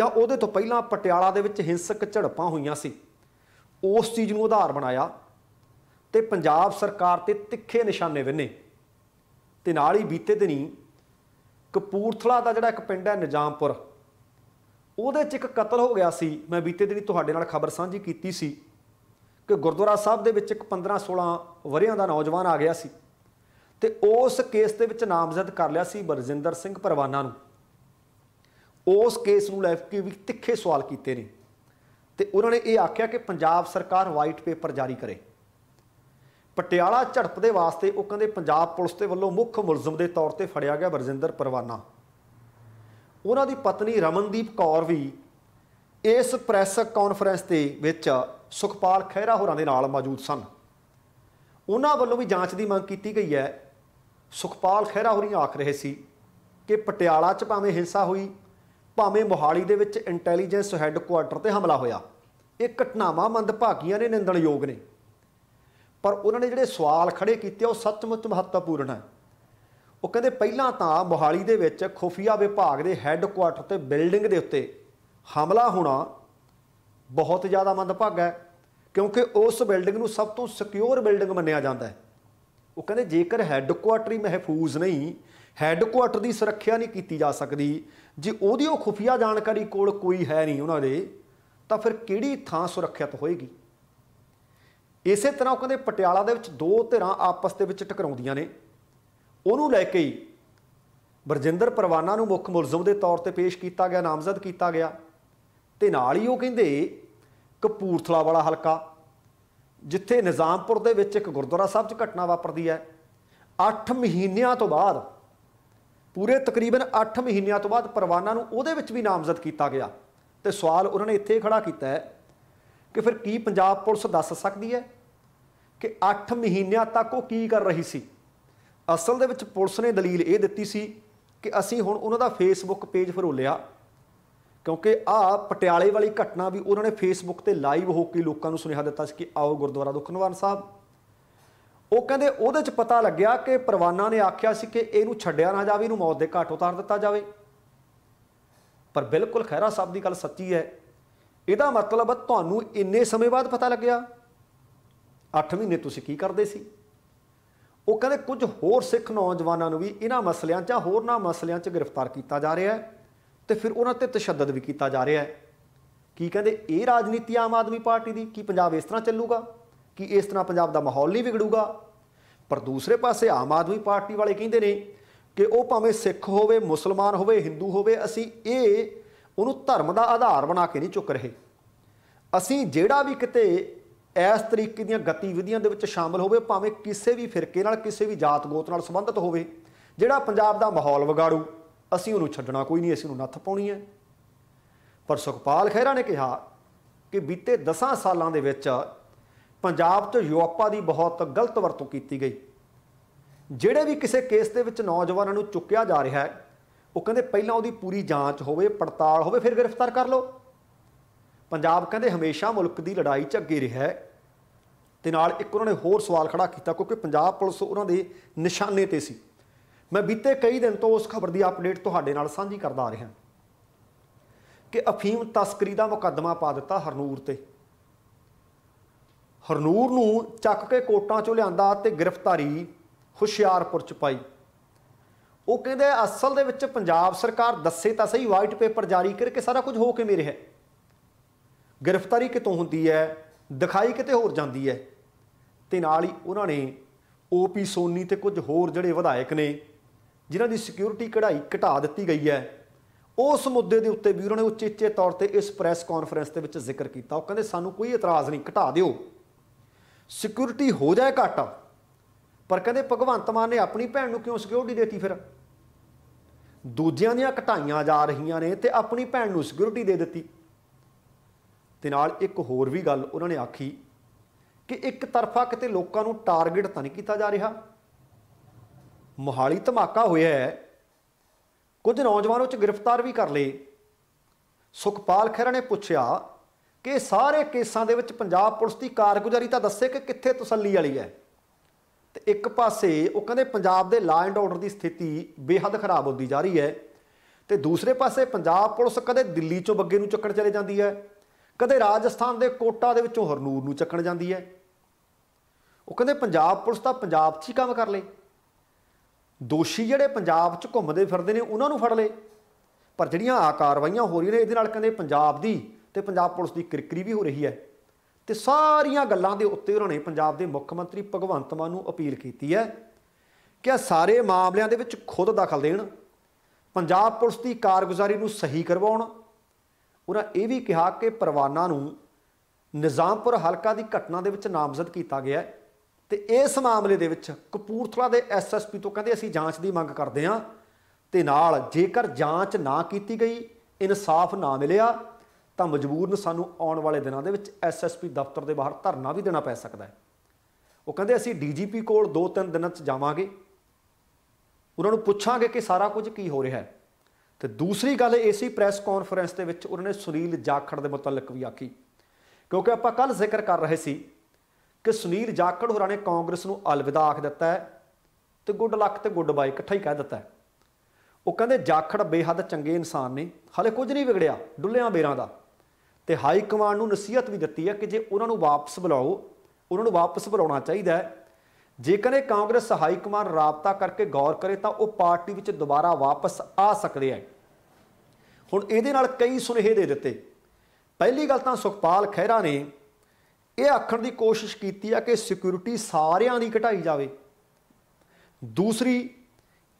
ਜਾਂ ਉਹਦੇ ਤੋਂ ਪਹਿਲਾਂ ਪਟਿਆਲਾ ਦੇ ਵਿੱਚ ਹਿੰਸਕ ਝੜਪਾਂ ਹੋਈਆਂ ਸੀ ਉਸ ਚੀਜ਼ ਨੂੰ ਆਧਾਰ ਬਣਾਇਆ ਤੇ ਪੰਜਾਬ ਸਰਕਾਰ ਤੇ ਤਿੱਖੇ ਨਿਸ਼ਾਨੇ ਵਿੰਨੇ ਤੇ ਨਾਲ ਹੀ ਬੀਤੇ ਦਿਨੀ ਕਪੂਰਥਲਾ ਦਾ ਜਿਹੜਾ ਇੱਕ ਪਿੰਡ ਹੈ ਨਿਜ਼ਾਮਪੁਰ ਉਹਦੇ 'ਚ ਇੱਕ ਕਤਲ ਹੋ ਗਿਆ ਸੀ ਮੈਂ ਬੀਤੇ ਦਿਨੀ ਤੁਹਾਡੇ ਨਾਲ ਖਬਰ ਸਾਂਝੀ ਕੀਤੀ ਸੀ ਕਿ ਗੁਰਦੁਆਰਾ ਸਾਹਿਬ ਦੇ ਵਿੱਚ ਇੱਕ 15 16 ਵਰਿਆਂ ਦਾ ਨੌਜਵਾਨ ਆ ਗਿਆ ਸੀ ਤੇ ਉਸ ਕੇਸ ਦੇ ਵਿੱਚ ਨਾਮਜ਼ਦ ਕਰ ਲਿਆ ਸੀ ਬਰਜਿੰਦਰ ਸਿੰਘ ਪਰਵਾਨਾ ਨੂੰ ਉਸ ਕੇਸ ਨੂੰ ਲੈ ਕੇ ਵੀ ਤਿੱਖੇ ਸਵਾਲ ਕੀਤੇ ਨੇ ਤੇ ਉਹਨਾਂ ਨੇ ਇਹ ਆਖਿਆ ਕਿ ਪੰਜਾਬ ਸਰਕਾਰ ਵਾਈਟ ਪੇਪਰ ਜਾਰੀ ਕਰੇ ਪਟਿਆਲਾ ਝੜਪ ਦੇ ਵਾਸਤੇ ਉਹ ਕਹਿੰਦੇ ਪੰਜਾਬ ਪੁਲਿਸ ਦੇ ਵੱਲੋਂ ਮੁੱਖ ਮੁਲਜ਼ਮ ਦੇ ਤੌਰ ਤੇ ਫੜਿਆ ਗਿਆ ਬਰਜਿੰਦਰ ਪਰਵਾਨਾ ਉਹਨਾਂ ਦੀ ਪਤਨੀ ਰਮਨਦੀਪ ਕੌਰ ਵੀ ਇਸ ਪ੍ਰੈਸ ਕਾਨਫਰੰਸ ਦੇ ਵਿੱਚ ਸੁਖਪਾਲ ਖਹਿਰਾ ਹੋਰਾਂ ਦੇ ਨਾਲ ਮੌਜੂਦ ਸਨ ਉਹਨਾਂ ਵੱਲੋਂ ਵੀ ਜਾਂਚ ਦੀ ਮੰਗ ਕੀਤੀ ਗਈ ਹੈ ਸੁਖਪਾਲ ਖਹਿਰਾ ਹੋਰੀ ਆਖ ਰਹੇ ਸੀ ਕਿ ਪਟਿਆਲਾ 'ਚ ਭਾਵੇਂ ਹਿੰਸਾ ਹੋਈ ਭਾਵੇਂ ਮੋਹਾਲੀ ਦੇ ਵਿੱਚ ਇੰਟੈਲੀਜੈਂਸ ਹੈੱਡਕੁਆਰਟਰ ਤੇ ਹਮਲਾ ਹੋਇਆ ਇਹ ਘਟਨਾਵਾਂ ਮੰਦਭਾਗੀਆਂ ਨੇ ਨਿੰਦਣਯੋਗ ਨੇ ਪਰ ਉਹਨਾਂ ਨੇ ਜਿਹੜੇ ਸਵਾਲ ਖੜੇ ਕੀਤੇ ਉਹ ਸੱਚਮੁੱਚ ਮਹੱਤਵਪੂਰਨ ਹੈ ਉਹ ਕਹਿੰਦੇ ਪਹਿਲਾਂ ਤਾਂ ਮੋਹਾਲੀ ਦੇ ਵਿੱਚ ਖੁਫੀਆ ਵਿਭਾਗ ਦੇ ਹੈੱਡਕੁਆਰਟਰ ਤੇ ਬਿਲਡਿੰਗ ਦੇ ਉੱਤੇ ਹਮਲਾ ਹੋਣਾ ਬਹੁਤ ਜ਼ਿਆਦਾ ਮੰਦਭਾਗਾ ਹੈ ਕਿਉਂਕਿ ਉਸ ਬਿਲਡਿੰਗ ਨੂੰ ਸਭ ਤੋਂ ਸਿਕਿਉਰ ਬਿਲਡਿੰਗ ਮੰਨਿਆ ਜਾਂਦਾ ਹੈ ਉਹ ਕਹਿੰਦੇ ਜੇਕਰ ਹੈੱਡਕੁਆਰਟਰ ਹੀ ਮਹਿਫੂਜ਼ ਨਹੀਂ ਹੈੱਡਕੁਆਰਟਰ ਦੀ ਸੁਰੱਖਿਆ ਨਹੀਂ ਕੀਤੀ ਜਾ ਸਕਦੀ ਜੇ ਉਹਦੀ ਉਹ ਖੁਫੀਆ ਜਾਣਕਾਰੀ ਕੋਲ ਕੋਈ ਹੈ ਨਹੀਂ ਉਹਨਾਂ ਦੇ ਤਾਂ ਫਿਰ ਕਿਹੜੀ ਥਾਂ ਸੁਰੱਖਿਅਤ ਹੋਏਗੀ ਇਸੇ ਤਰ੍ਹਾਂ ਉਹ ਕਹਿੰਦੇ ਪਟਿਆਲਾ ਦੇ ਵਿੱਚ ਦੋ ਧਿਰਾਂ ਆਪਸ ਦੇ ਵਿੱਚ ਟਕਰਾਉਂਦੀਆਂ ਨੇ ਉਹਨੂੰ ਲੈ ਕੇ ਹੀ ਬਰਜਿੰਦਰ ਪਰਵਾਨਾ ਨੂੰ ਮੁੱਖ ਮੁਲਜ਼ਮ ਦੇ ਤੌਰ ਤੇ ਪੇਸ਼ ਕੀਤਾ ਗਿਆ ਨਾਮਜ਼ਦ ਕੀਤਾ ਗਿਆ ਤੇ ਨਾਲ ਹੀ ਉਹ ਕਹਿੰਦੇ ਕਪੂਰਥਲਾ ਵਾਲਾ ਹਲਕਾ ਜਿੱਥੇ ਨਿਜ਼ਾਮਪੁਰ ਦੇ ਵਿੱਚ ਇੱਕ ਗੁਰਦੁਆਰਾ ਸਾਹਿਬ 'ਚ ਘਟਨਾ ਵਾਪਰਦੀ ਹੈ 8 ਮਹੀਨਿਆਂ ਤੋਂ ਬਾਅਦ ਪੂਰੇ ਤਕਰੀਬਨ 8 ਮਹੀਨਿਆਂ ਤੋਂ ਬਾਅਦ ਪਰਵਾਨਾ ਨੂੰ ਉਹਦੇ ਵਿੱਚ ਵੀ ਨਾਮਜ਼ਦ ਕੀਤਾ ਗਿਆ ਤੇ ਸਵਾਲ ਉਹਨਾਂ ਨੇ ਇੱਥੇ ਖੜਾ ਕੀਤਾ ਹੈ ਕਿ ਫਿਰ ਕੀ ਪੰਜਾਬ ਪੁਲਿਸ ਦੱਸ ਸਕਦੀ ਹੈ ਕਿ 8 ਮਹੀਨਿਆਂ ਤੱਕ ਉਹ ਕੀ ਕਰ ਰਹੀ ਸੀ ਅਸਲ ਦੇ ਵਿੱਚ ਪੁਲਿਸ ਨੇ ਦਲੀਲ ਇਹ ਦਿੱਤੀ ਸੀ ਕਿ ਅਸੀਂ ਹੁਣ ਉਹਨਾਂ ਦਾ ਫੇਸਬੁੱਕ ਪੇਜ ਫਰੋਲਿਆ ਕਿਉਂਕਿ ਆ ਪਟਿਆਲੇ ਵਾਲੀ ਘਟਨਾ ਵੀ ਉਹਨਾਂ ਨੇ ਫੇਸਬੁੱਕ ਤੇ ਲਾਈਵ ਹੋ ਕੇ ਲੋਕਾਂ ਨੂੰ ਸੁਨੇਹਾ ਦਿੱਤਾ ਸੀ ਕਿ ਆਓ ਗੁਰਦੁਆਰਾ ਦੁਖਨਵਾਨ ਸਾਹਿਬ ਉਹ ਕਹਿੰਦੇ ਉਹਦੇ ਚ ਪਤਾ ਲੱਗਿਆ ਕਿ ਪਰਵਾਨਾ ਨੇ ਆਖਿਆ ਸੀ ਕਿ ਇਹਨੂੰ ਛੱਡਿਆ ਨਾ ਜਾਵੇ ਇਹਨੂੰ ਮੌਤ ਦੇ ਘਾਟ ਉਤਾਰ ਦਿੱਤਾ ਜਾਵੇ ਪਰ ਬਿਲਕੁਲ ਖੈਰਾ ਸਾਹਿਬ ਦੀ ਗੱਲ ਸੱਚੀ ਹੈ ਇਹਦਾ ਮਤਲਬ ਤੁਹਾਨੂੰ ਇੰਨੇ ਸਮੇਂ ਬਾਅਦ ਪਤਾ ਲੱਗਿਆ 8 ਮਹੀਨੇ ਤੁਸੀਂ ਕੀ ਕਰਦੇ ਸੀ ਉਹ ਕਹਿੰਦੇ ਕੁਝ ਹੋਰ ਸਿੱਖ ਨੌਜਵਾਨਾਂ ਨੂੰ ਵੀ ਇਹਨਾਂ ਮਸਲਿਆਂ 'ਚ ਹੋਰ ਨਾ ਮਸਲਿਆਂ 'ਚ ਗ੍ਰਿਫਤਾਰ ਕੀਤਾ ਜਾ ਰਿਹਾ ਹੈ ਤੇ ਫਿਰ ਉਹਨਾਂ ਤੇ ਤਸ਼ੱਦਦ ਵੀ ਕੀਤਾ ਜਾ ਰਿਹਾ ਹੈ ਕੀ ਕਹਿੰਦੇ ਇਹ ਰਾਜਨੀਤੀ ਆਮ ਆਦਮੀ ਪਾਰਟੀ ਦੀ ਕੀ ਪੰਜਾਬ ਇਸ ਤਰ੍ਹਾਂ ਚੱਲੂਗਾ ਕਿ ਇਸ ਤਰ੍ਹਾਂ ਪੰਜਾਬ ਦਾ ਮਾਹੌਲ ਨਹੀਂ ਵਿਗੜੂਗਾ ਪਰ ਦੂਸਰੇ ਪਾਸੇ ਆਮ ਆਦਮੀ ਪਾਰਟੀ ਵਾਲੇ ਕਹਿੰਦੇ ਨੇ ਕਿ ਉਹ ਭਾਵੇਂ ਸਿੱਖ ਹੋਵੇ ਮੁਸਲਮਾਨ ਹੋਵੇ ਹਿੰਦੂ ਹੋਵੇ ਅਸੀਂ ਇਹ ਉਹਨੂੰ ਧਰਮ ਦਾ ਆਧਾਰ ਬਣਾ ਕੇ ਨਹੀਂ ਚੁੱਕ ਰਹੇ ਅਸੀਂ ਜਿਹੜਾ ਵੀ ਕਿਤੇ ਇਸ ਤਰੀਕੇ ਦੀਆਂ ਗਤੀਵਿਧੀਆਂ ਦੇ ਵਿੱਚ ਸ਼ਾਮਲ ਹੋਵੇ ਭਾਵੇਂ ਕਿਸੇ ਵੀ ਫਿਰਕੇ ਨਾਲ ਕਿਸੇ ਵੀ ਜਾਤ ਗੋਤ ਨਾਲ ਸੰਬੰਧਿਤ ਹੋਵੇ ਜਿਹੜਾ ਪੰਜਾਬ ਦਾ ਮਾਹੌਲ ਵਿਗਾੜੂ ਅਸੀਂ ਉਹਨੂੰ ਛੱਡਣਾ ਕੋਈ ਨਹੀਂ ਅਸੀਂ ਉਹਨੂੰ ਨੱਥ ਪਾਉਣੀ ਹੈ ਪਰ ਸੁਖਪਾਲ ਖਹਿਰਾ ਨੇ ਕਿਹਾ ਕਿ ਬੀਤੇ 10 ਸਾਲਾਂ ਦੇ ਵਿੱਚ ਪੰਜਾਬ 'ਚ ਯੂਰਪਾ ਦੀ ਬਹੁਤ ਗਲਤ ਵਰਤੋਂ ਕੀਤੀ ਗਈ ਜਿਹੜੇ ਵੀ ਕਿਸੇ ਕੇਸ ਦੇ ਵਿੱਚ ਨੌਜਵਾਨਾਂ ਨੂੰ ਚੁੱਕਿਆ ਜਾ ਰਿਹਾ ਹੈ ਉਹ ਕਹਿੰਦੇ ਪਹਿਲਾਂ ਉਹਦੀ ਪੂਰੀ ਜਾਂਚ ਹੋਵੇ ਪੜਤਾਲ ਹੋਵੇ ਫਿਰ ਗ੍ਰਿਫਤਾਰ ਕਰ ਲਓ ਪੰਜਾਬ ਕਹਿੰਦੇ ਹਮੇਸ਼ਾ ਮੁਲਕ ਦੀ ਲੜਾਈ 'ਚ ਅੱਗੇ ਰਿਹਾ ਹੈ ਤੇ ਨਾਲ ਇੱਕ ਉਹਨਾਂ ਨੇ ਹੋਰ ਸਵਾਲ ਖੜਾ ਕੀਤਾ ਕਿਉਂਕਿ ਪੰਜਾਬ ਪੁਲਿਸ ਉਹਨਾਂ ਦੇ ਨਿਸ਼ਾਨੇ ਤੇ ਸੀ ਮੈਂ ਬੀਤੇ ਕਈ ਦਿਨ ਤੋਂ ਉਸ ਖਬਰ ਦੀ ਅਪਡੇਟ ਤੁਹਾਡੇ ਨਾਲ ਸਾਂਝੀ ਕਰਦਾ ਆ ਰਿਹਾ ਕਿ ਅਫੀਮ ਤਸਕਰੀ ਦਾ ਮੁਕੱਦਮਾ ਪਾ ਦਿੱਤਾ ਹਰਨੂਰ ਤੇ ਹਰਨੂਰ ਨੂੰ ਚੱਕ ਕੇ ਕੋਟਾਂ ਚੋਂ ਲਿਆਂਦਾ ਤੇ ਗ੍ਰਿਫਤਾਰੀ ਹੁਸ਼ਿਆਰਪੁਰ ਚ ਪਾਈ ਉਹ ਕਹਿੰਦੇ ਅਸਲ ਦੇ ਵਿੱਚ ਪੰਜਾਬ ਸਰਕਾਰ ਦੱਸੇ ਤਾਂ ਸਹੀ ਵਾਈਟ ਪੇਪਰ ਜਾਰੀ ਕਰਕੇ ਸਾਰਾ ਕੁਝ ਹੋ ਕੇ ਮੇਰੇ ਹੈ ਗ੍ਰਿਫਤਾਰੀ ਕਿਤੋਂ ਹੁੰਦੀ ਹੈ ਦਿਖਾਈ ਕਿਤੇ ਹੋਰ ਜਾਂਦੀ ਹੈ ਤੇ ਨਾਲ ਹੀ ਉਹਨਾਂ ਨੇ ਓਪੀ ਸੋਨੀ ਤੇ ਕੁਝ ਹੋਰ ਜਿਹੜੇ ਵਿਧਾਇਕ ਨੇ ਜਿਨ੍ਹਾਂ ਦੀ ਸਿਕਿਉਰਿਟੀ ਕਢਾਈ ਘਟਾ ਦਿੱਤੀ ਗਈ ਹੈ ਉਸ ਮੁੱਦੇ ਦੇ ਉੱਤੇ ਵੀ ਉਹਨਾਂ ਨੇ ਉੱਚੇ-ਉੱਚੇ ਤੌਰ ਤੇ ਇਸ ਪ੍ਰੈਸ ਕਾਨਫਰੰਸ ਦੇ ਵਿੱਚ ਜ਼ਿਕਰ ਕੀਤਾ ਉਹ ਕਹਿੰਦੇ ਸਾਨੂੰ ਕੋਈ ਇਤਰਾਜ਼ ਨਹੀਂ ਘਟਾ ਦਿਓ ਸਿਕਿਉਰਿਟੀ ਹੋ ਜਾਏ ਘਟਾ ਪਰ ਕਹਿੰਦੇ ਭਗਵੰਤ ਮਾਨ ਨੇ ਆਪਣੀ ਭੈਣ ਨੂੰ ਕਿਉਂ ਸਿਕਿਉਰਿਟੀ ਦੇਤੀ ਫਿਰ ਦੂਜਿਆਂ ਦੀਆਂ ਘਟਾਈਆਂ ਜਾ ਰਹੀਆਂ ਨੇ ਤੇ ਆਪਣੀ ਭੈਣ ਨੂੰ ਸਿਕਿਉਰਿਟੀ ਦੇ ਦਿੱਤੀ ਤੇ ਨਾਲ ਇੱਕ ਹੋਰ ਵੀ ਗੱਲ ਉਹਨਾਂ ਨੇ ਆਖੀ ਕਿ ਇੱਕ ਤਰਫਾ ਕਿਤੇ ਲੋਕਾਂ ਨੂੰ ਟਾਰਗੇਟ ਤਾਂ ਨਹੀਂ ਕੀਤਾ ਜਾ ਰਿਹਾ ਮੋਹਾਲੀ ਧਮਾਕਾ ਹੋਇਆ ਹੈ ਕੁਝ ਨੌਜਵਾਨ ਉੱਚ ਚ ਗ੍ਰਿਫਤਾਰ ਵੀ ਕਰ ਲਏ ਸੁਖਪਾਲ ਖਹਿਰਾ ਨੇ ਪੁੱਛਿਆ ਕਿ ਸਾਰੇ ਕੇਸਾਂ ਦੇ ਵਿੱਚ ਪੰਜਾਬ ਪੁਲਿਸ ਦੀ ਕਾਰਗੁਜ਼ਾਰੀ ਤਾਂ ਦੱਸੇ ਕਿ ਕਿੱਥੇ ਤਸੱਲੀ ਵਾਲੀ ਹੈ ਤੇ ਇੱਕ ਪਾਸੇ ਉਹ ਕਹਿੰਦੇ ਪੰਜਾਬ ਦੇ ਲਾ ਐਂਡ ਆਰਡਰ ਦੀ ਸਥਿਤੀ ਬੇਹੱਦ ਖਰਾਬ ਹੁੰਦੀ ਜਾ ਰਹੀ ਹੈ ਤੇ ਦੂਸਰੇ ਪਾਸੇ ਪੰਜਾਬ ਪੁਲਿਸ ਕਦੇ ਦਿੱਲੀ ਚੋਂ ਬੱਗੇ ਨੂੰ ਚੱਕਣ ਚਲੇ ਜਾਂਦੀ ਹੈ ਕਦੇ ਰਾਜਸਥਾਨ ਦੇ ਕੋਟਾ ਦੇ ਵਿੱਚੋਂ ਹਰਨੂਰ ਨੂੰ ਚੱਕਣ ਜਾਂਦੀ ਹੈ ਉਹ ਕਹਿੰਦੇ ਪੰਜਾਬ ਪੁਲਿਸ ਤਾਂ ਪੰਜਾਬ 'ਚ ਹੀ ਕੰਮ ਕਰ ਲੇ ਦੋਸ਼ੀ ਜਿਹੜੇ ਪੰਜਾਬ 'ਚ ਘੁੰਮਦੇ ਫਿਰਦੇ ਨੇ ਉਹਨਾਂ ਨੂੰ ਫੜ ਲੇ ਪਰ ਜਿਹੜੀਆਂ ਆ ਕਾਰਵਾਈਆਂ ਹੋ ਰਹੀਆਂ ਨੇ ਇਹਦੇ ਨਾਲ ਕਹਿੰਦੇ ਪੰਜਾਬ ਦੀ ਤੇ ਪੰਜਾਬ ਪੁਲਿਸ ਦੀ ਕਿਰਕਰੀ ਵੀ ਹੋ ਰਹੀ ਹੈ ਤੇ ਸਾਰੀਆਂ ਗੱਲਾਂ ਦੇ ਉੱਤੇ ਉਹਨਾਂ ਨੇ ਪੰਜਾਬ ਦੇ ਮੁੱਖ ਮੰਤਰੀ ਭਗਵੰਤ ਮਾਨ ਨੂੰ ਅਪੀਲ ਕੀਤੀ ਹੈ ਕਿ ਸਾਰੇ ਮਾਮਲਿਆਂ ਦੇ ਵਿੱਚ ਖੁਦ ਦਖਲ ਦੇਣ ਪੰਜਾਬ ਪੁਲਿਸ ਦੀ ਕਾਰਗੁਜ਼ਾਰੀ ਨੂੰ ਸਹੀ ਕਰਵਾਉਣ ਉਹਨਾਂ ਇਹ ਵੀ ਕਿਹਾ ਕਿ ਪਰਵਾਨਾ ਨੂੰ ਨਿਜ਼ਾਮਪੁਰ ਹਲਕਾ ਦੀ ਘਟਨਾ ਦੇ ਵਿੱਚ ਨਾਮਜ਼ਦ ਕੀਤਾ ਗਿਆ ਹੈ ਤੇ ਇਸ ਮਾਮਲੇ ਦੇ ਵਿੱਚ ਕਪੂਰਥਲਾ ਦੇ ਐਸਐਸਪੀ ਤੋਂ ਕਹਿੰਦੇ ਅਸੀਂ ਜਾਂਚ ਦੀ ਮੰਗ ਕਰਦੇ ਹਾਂ ਤੇ ਨਾਲ ਜੇਕਰ ਜਾਂਚ ਨਾ ਕੀਤੀ ਗਈ ਇਨਸਾਫ ਨਾ ਮਿਲਿਆ ਤਾਂ ਮਜਬੂਰਨ ਸਾਨੂੰ ਆਉਣ ਵਾਲੇ ਦਿਨਾਂ ਦੇ ਵਿੱਚ ਐਸਐਸਪੀ ਦਫ਼ਤਰ ਦੇ ਬਾਹਰ ਧਰਨਾ ਵੀ ਦੇਣਾ ਪੈ ਸਕਦਾ ਹੈ ਉਹ ਕਹਿੰਦੇ ਅਸੀਂ ਡੀਜੀਪੀ ਕੋਲ 2-3 ਦਿਨਾਂ 'ਚ ਜਾਵਾਂਗੇ ਉਹਨਾਂ ਨੂੰ ਪੁੱਛਾਂਗੇ ਕਿ ਸਾਰਾ ਕੁਝ ਕੀ ਹੋ ਰਿਹਾ ਹੈ ਤੇ ਦੂਸਰੀ ਗੱਲ ਏਸੀ ਪ੍ਰੈਸ ਕਾਨਫਰੰਸ ਦੇ ਵਿੱਚ ਉਹਨਾਂ ਨੇ ਸੁਨੀਲ ਜਾਖੜ ਦੇ ਮੁਤਲਕ ਵੀ ਆਖੀ ਕਿਉਂਕਿ ਆਪਾਂ ਕੱਲ ਜ਼ਿਕਰ ਕਰ ਰਹੇ ਸੀ ਕਿ ਸੁਨੀਲ ਜਾਖੜ ਹੋਰਾਂ ਨੇ ਕਾਂਗਰਸ ਨੂੰ ਅਲਵਿਦਾ ਆਖ ਦਿੱਤਾ ਹੈ ਤੇ ਗੁੱਡ ਲੱਕ ਤੇ ਗੁੱਡ ਬਾਈ ਇਕੱਠਾ ਹੀ ਕਹਿ ਦਿੱਤਾ ਹੈ ਉਹ ਕਹਿੰਦੇ ਜਾਖੜ ਬੇਹੱਦ ਚੰਗੇ ਇਨਸਾਨ ਨੇ ਹਲੇ ਕੁਝ ਨਹੀਂ ਵਿਗੜਿਆ ਡੁੱਲਿਆਂ ਬੇਰਾਂ ਦਾ ਤੇ ਹਾਈ ਕਮਾਂਡ ਨੂੰ ਨਸੀਹਤ ਵੀ ਦਿੱਤੀ ਹੈ ਕਿ ਜੇ ਉਹਨਾਂ ਨੂੰ ਵਾਪਸ ਬੁਲਾਓ ਉਹਨਾਂ ਨੂੰ ਵਾਪਸ ਬੁਲਾਉਣਾ ਚਾਹੀਦਾ ਹੈ ਜੇਕਰ ਇਹ ਕਾਂਗਰਸ ਹਾਈ ਕਮਾਂਡ ਰਾਬਤਾ ਕਰਕੇ ਗੌਰ ਕਰੇ ਤਾਂ ਉਹ ਪਾਰਟੀ ਵਿੱਚ ਦੁਬਾਰਾ ਵਾਪਸ ਆ ਸਕਦੇ ਆ ਹੁਣ ਇਹਦੇ ਨਾਲ ਕਈ ਸੁਨੇਹੇ ਦੇ ਦਿੱਤੇ ਪਹਿਲੀ ਗੱਲ ਤਾਂ ਸੁਖਪਾਲ ਖਹਿਰਾ ਨੇ ਇਹ ਆਖਣ ਦੀ ਕੋਸ਼ਿਸ਼ ਕੀਤੀ ਆ ਕਿ ਸਿਕਿਉਰਿਟੀ ਸਾਰਿਆਂ ਦੀ ਘਟਾਈ ਜਾਵੇ ਦੂਸਰੀ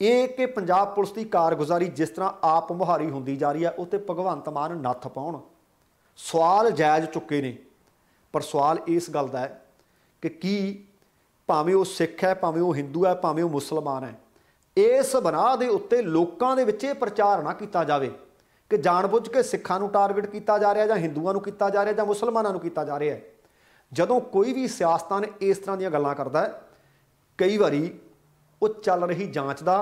ਇਹ ਕਿ ਪੰਜਾਬ ਪੁਲਿਸ ਦੀ ਕਾਰਗੁਜ਼ਾਰੀ ਜਿਸ ਤਰ੍ਹਾਂ ਆਪ ਮੁਹਾਰੀ ਹੁੰਦੀ ਜਾ ਰਹੀ ਆ ਉਹ ਤੇ ਭਗਵੰਤ ਮਾਨ ਨੱਥ ਪਾਉਣ ਸਵਾਲ ਜਾਇਜ਼ ਚੁੱਕੇ ਨੇ ਪਰ ਸਵਾਲ ਇਸ ਗੱਲ ਦਾ ਹੈ ਕਿ ਕੀ ਭਾਵੇਂ ਉਹ ਸਿੱਖ ਹੈ ਭਾਵੇਂ ਉਹ ਹਿੰਦੂ ਹੈ ਭਾਵੇਂ ਉਹ ਮੁਸਲਮਾਨ ਹੈ ਇਸ ਬਨਾਹ ਦੇ ਉੱਤੇ ਲੋਕਾਂ ਦੇ ਵਿੱਚ ਇਹ ਪ੍ਰਚਾਰ ਨਾ ਕੀਤਾ ਜਾਵੇ ਕਿ ਜਾਣਬੁੱਝ ਕੇ ਸਿੱਖਾਂ ਨੂੰ ਟਾਰਗੇਟ ਕੀਤਾ ਜਾ ਰਿਹਾ ਜਾਂ ਹਿੰਦੂਆਂ ਨੂੰ ਕੀਤਾ ਜਾ ਰਿਹਾ ਜਾਂ ਮੁਸਲਮਾਨਾਂ ਨੂੰ ਕੀਤਾ ਜਾ ਰਿਹਾ ਹੈ ਜਦੋਂ ਕੋਈ ਵੀ ਸਿਆਸਤਦਾਨ ਇਸ ਤਰ੍ਹਾਂ ਦੀਆਂ ਗੱਲਾਂ ਕਰਦਾ ਹੈ ਕਈ ਵਾਰੀ ਉਹ ਚੱਲ ਰਹੀ ਜਾਂਚ ਦਾ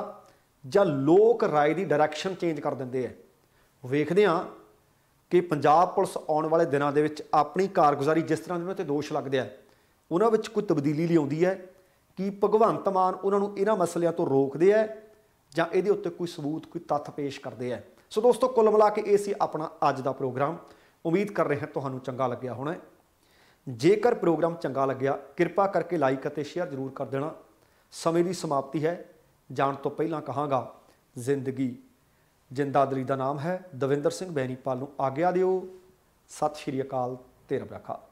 ਜਾਂ ਲੋਕ ਰਾਏ ਦੀ ਡਾਇਰੈਕਸ਼ਨ ਚੇਂਜ ਕਰ ਦਿੰਦੇ ਆ ਵੇਖਦੇ ਆ ਕਿ ਪੰਜਾਬ ਪੁਲਿਸ ਆਉਣ ਵਾਲੇ ਦਿਨਾਂ ਦੇ ਵਿੱਚ ਆਪਣੀ ਕਾਰਗੁਜ਼ਾਰੀ ਜਿਸ ਤਰ੍ਹਾਂ ਦੇ ਉਹਨਾਂ ਤੇ ਦੋਸ਼ ਲੱਗਦੇ ਆ ਉਹਨਾਂ ਵਿੱਚ ਕੋਈ ਤਬਦੀਲੀ ਲਿਆਉਂਦੀ ਹੈ ਕਿ ਭਗਵੰਤ ਮਾਨ ਉਹਨਾਂ ਨੂੰ ਇਹਨਾਂ ਮਸਲਿਆਂ ਤੋਂ ਰੋਕਦੇ ਆ ਜਾਂ ਇਹਦੇ ਉੱਤੇ ਕੋਈ ਸਬੂਤ ਕੋਈ ਤੱਥ ਪੇਸ਼ ਕਰਦੇ ਆ ਸੋ ਦੋਸਤੋ ਕੁੱਲ ਮਿਲਾ ਕੇ ਇਹ ਸੀ ਆਪਣਾ ਅੱਜ ਦਾ ਪ੍ਰੋਗਰਾਮ ਉਮੀਦ ਕਰ ਰਹੇ ਹਾਂ ਤੁਹਾਨੂੰ ਚੰਗਾ ਲੱਗਿਆ ਹੋਣਾ ਜੇਕਰ ਪ੍ਰੋਗਰਾਮ ਚੰਗਾ ਲੱਗਿਆ ਕਿਰਪਾ ਕਰਕੇ ਲਾਈਕ ਅਤੇ ਸ਼ੇਅਰ ਜ਼ਰੂਰ ਕਰ ਦੇਣਾ ਸਮੇਂ ਦੀ ਸਮਾਪਤੀ ਹੈ ਜਾਣ ਤੋਂ ਪਹਿਲਾਂ ਕਹਾਂਗਾ ਜ਼ਿੰਦਗੀ ਜਿੰਦਾਦਰੀ ਦਾ ਨਾਮ ਹੈ ਦਵਿੰਦਰ ਸਿੰਘ ਬੈਣੀਪਾਲ ਨੂੰ ਆਗਿਆ ਦਿਓ ਸਤਿ ਸ਼੍ਰੀ ਅਕਾਲ ਤੇ ਰੱਬ ਰਾਖਾ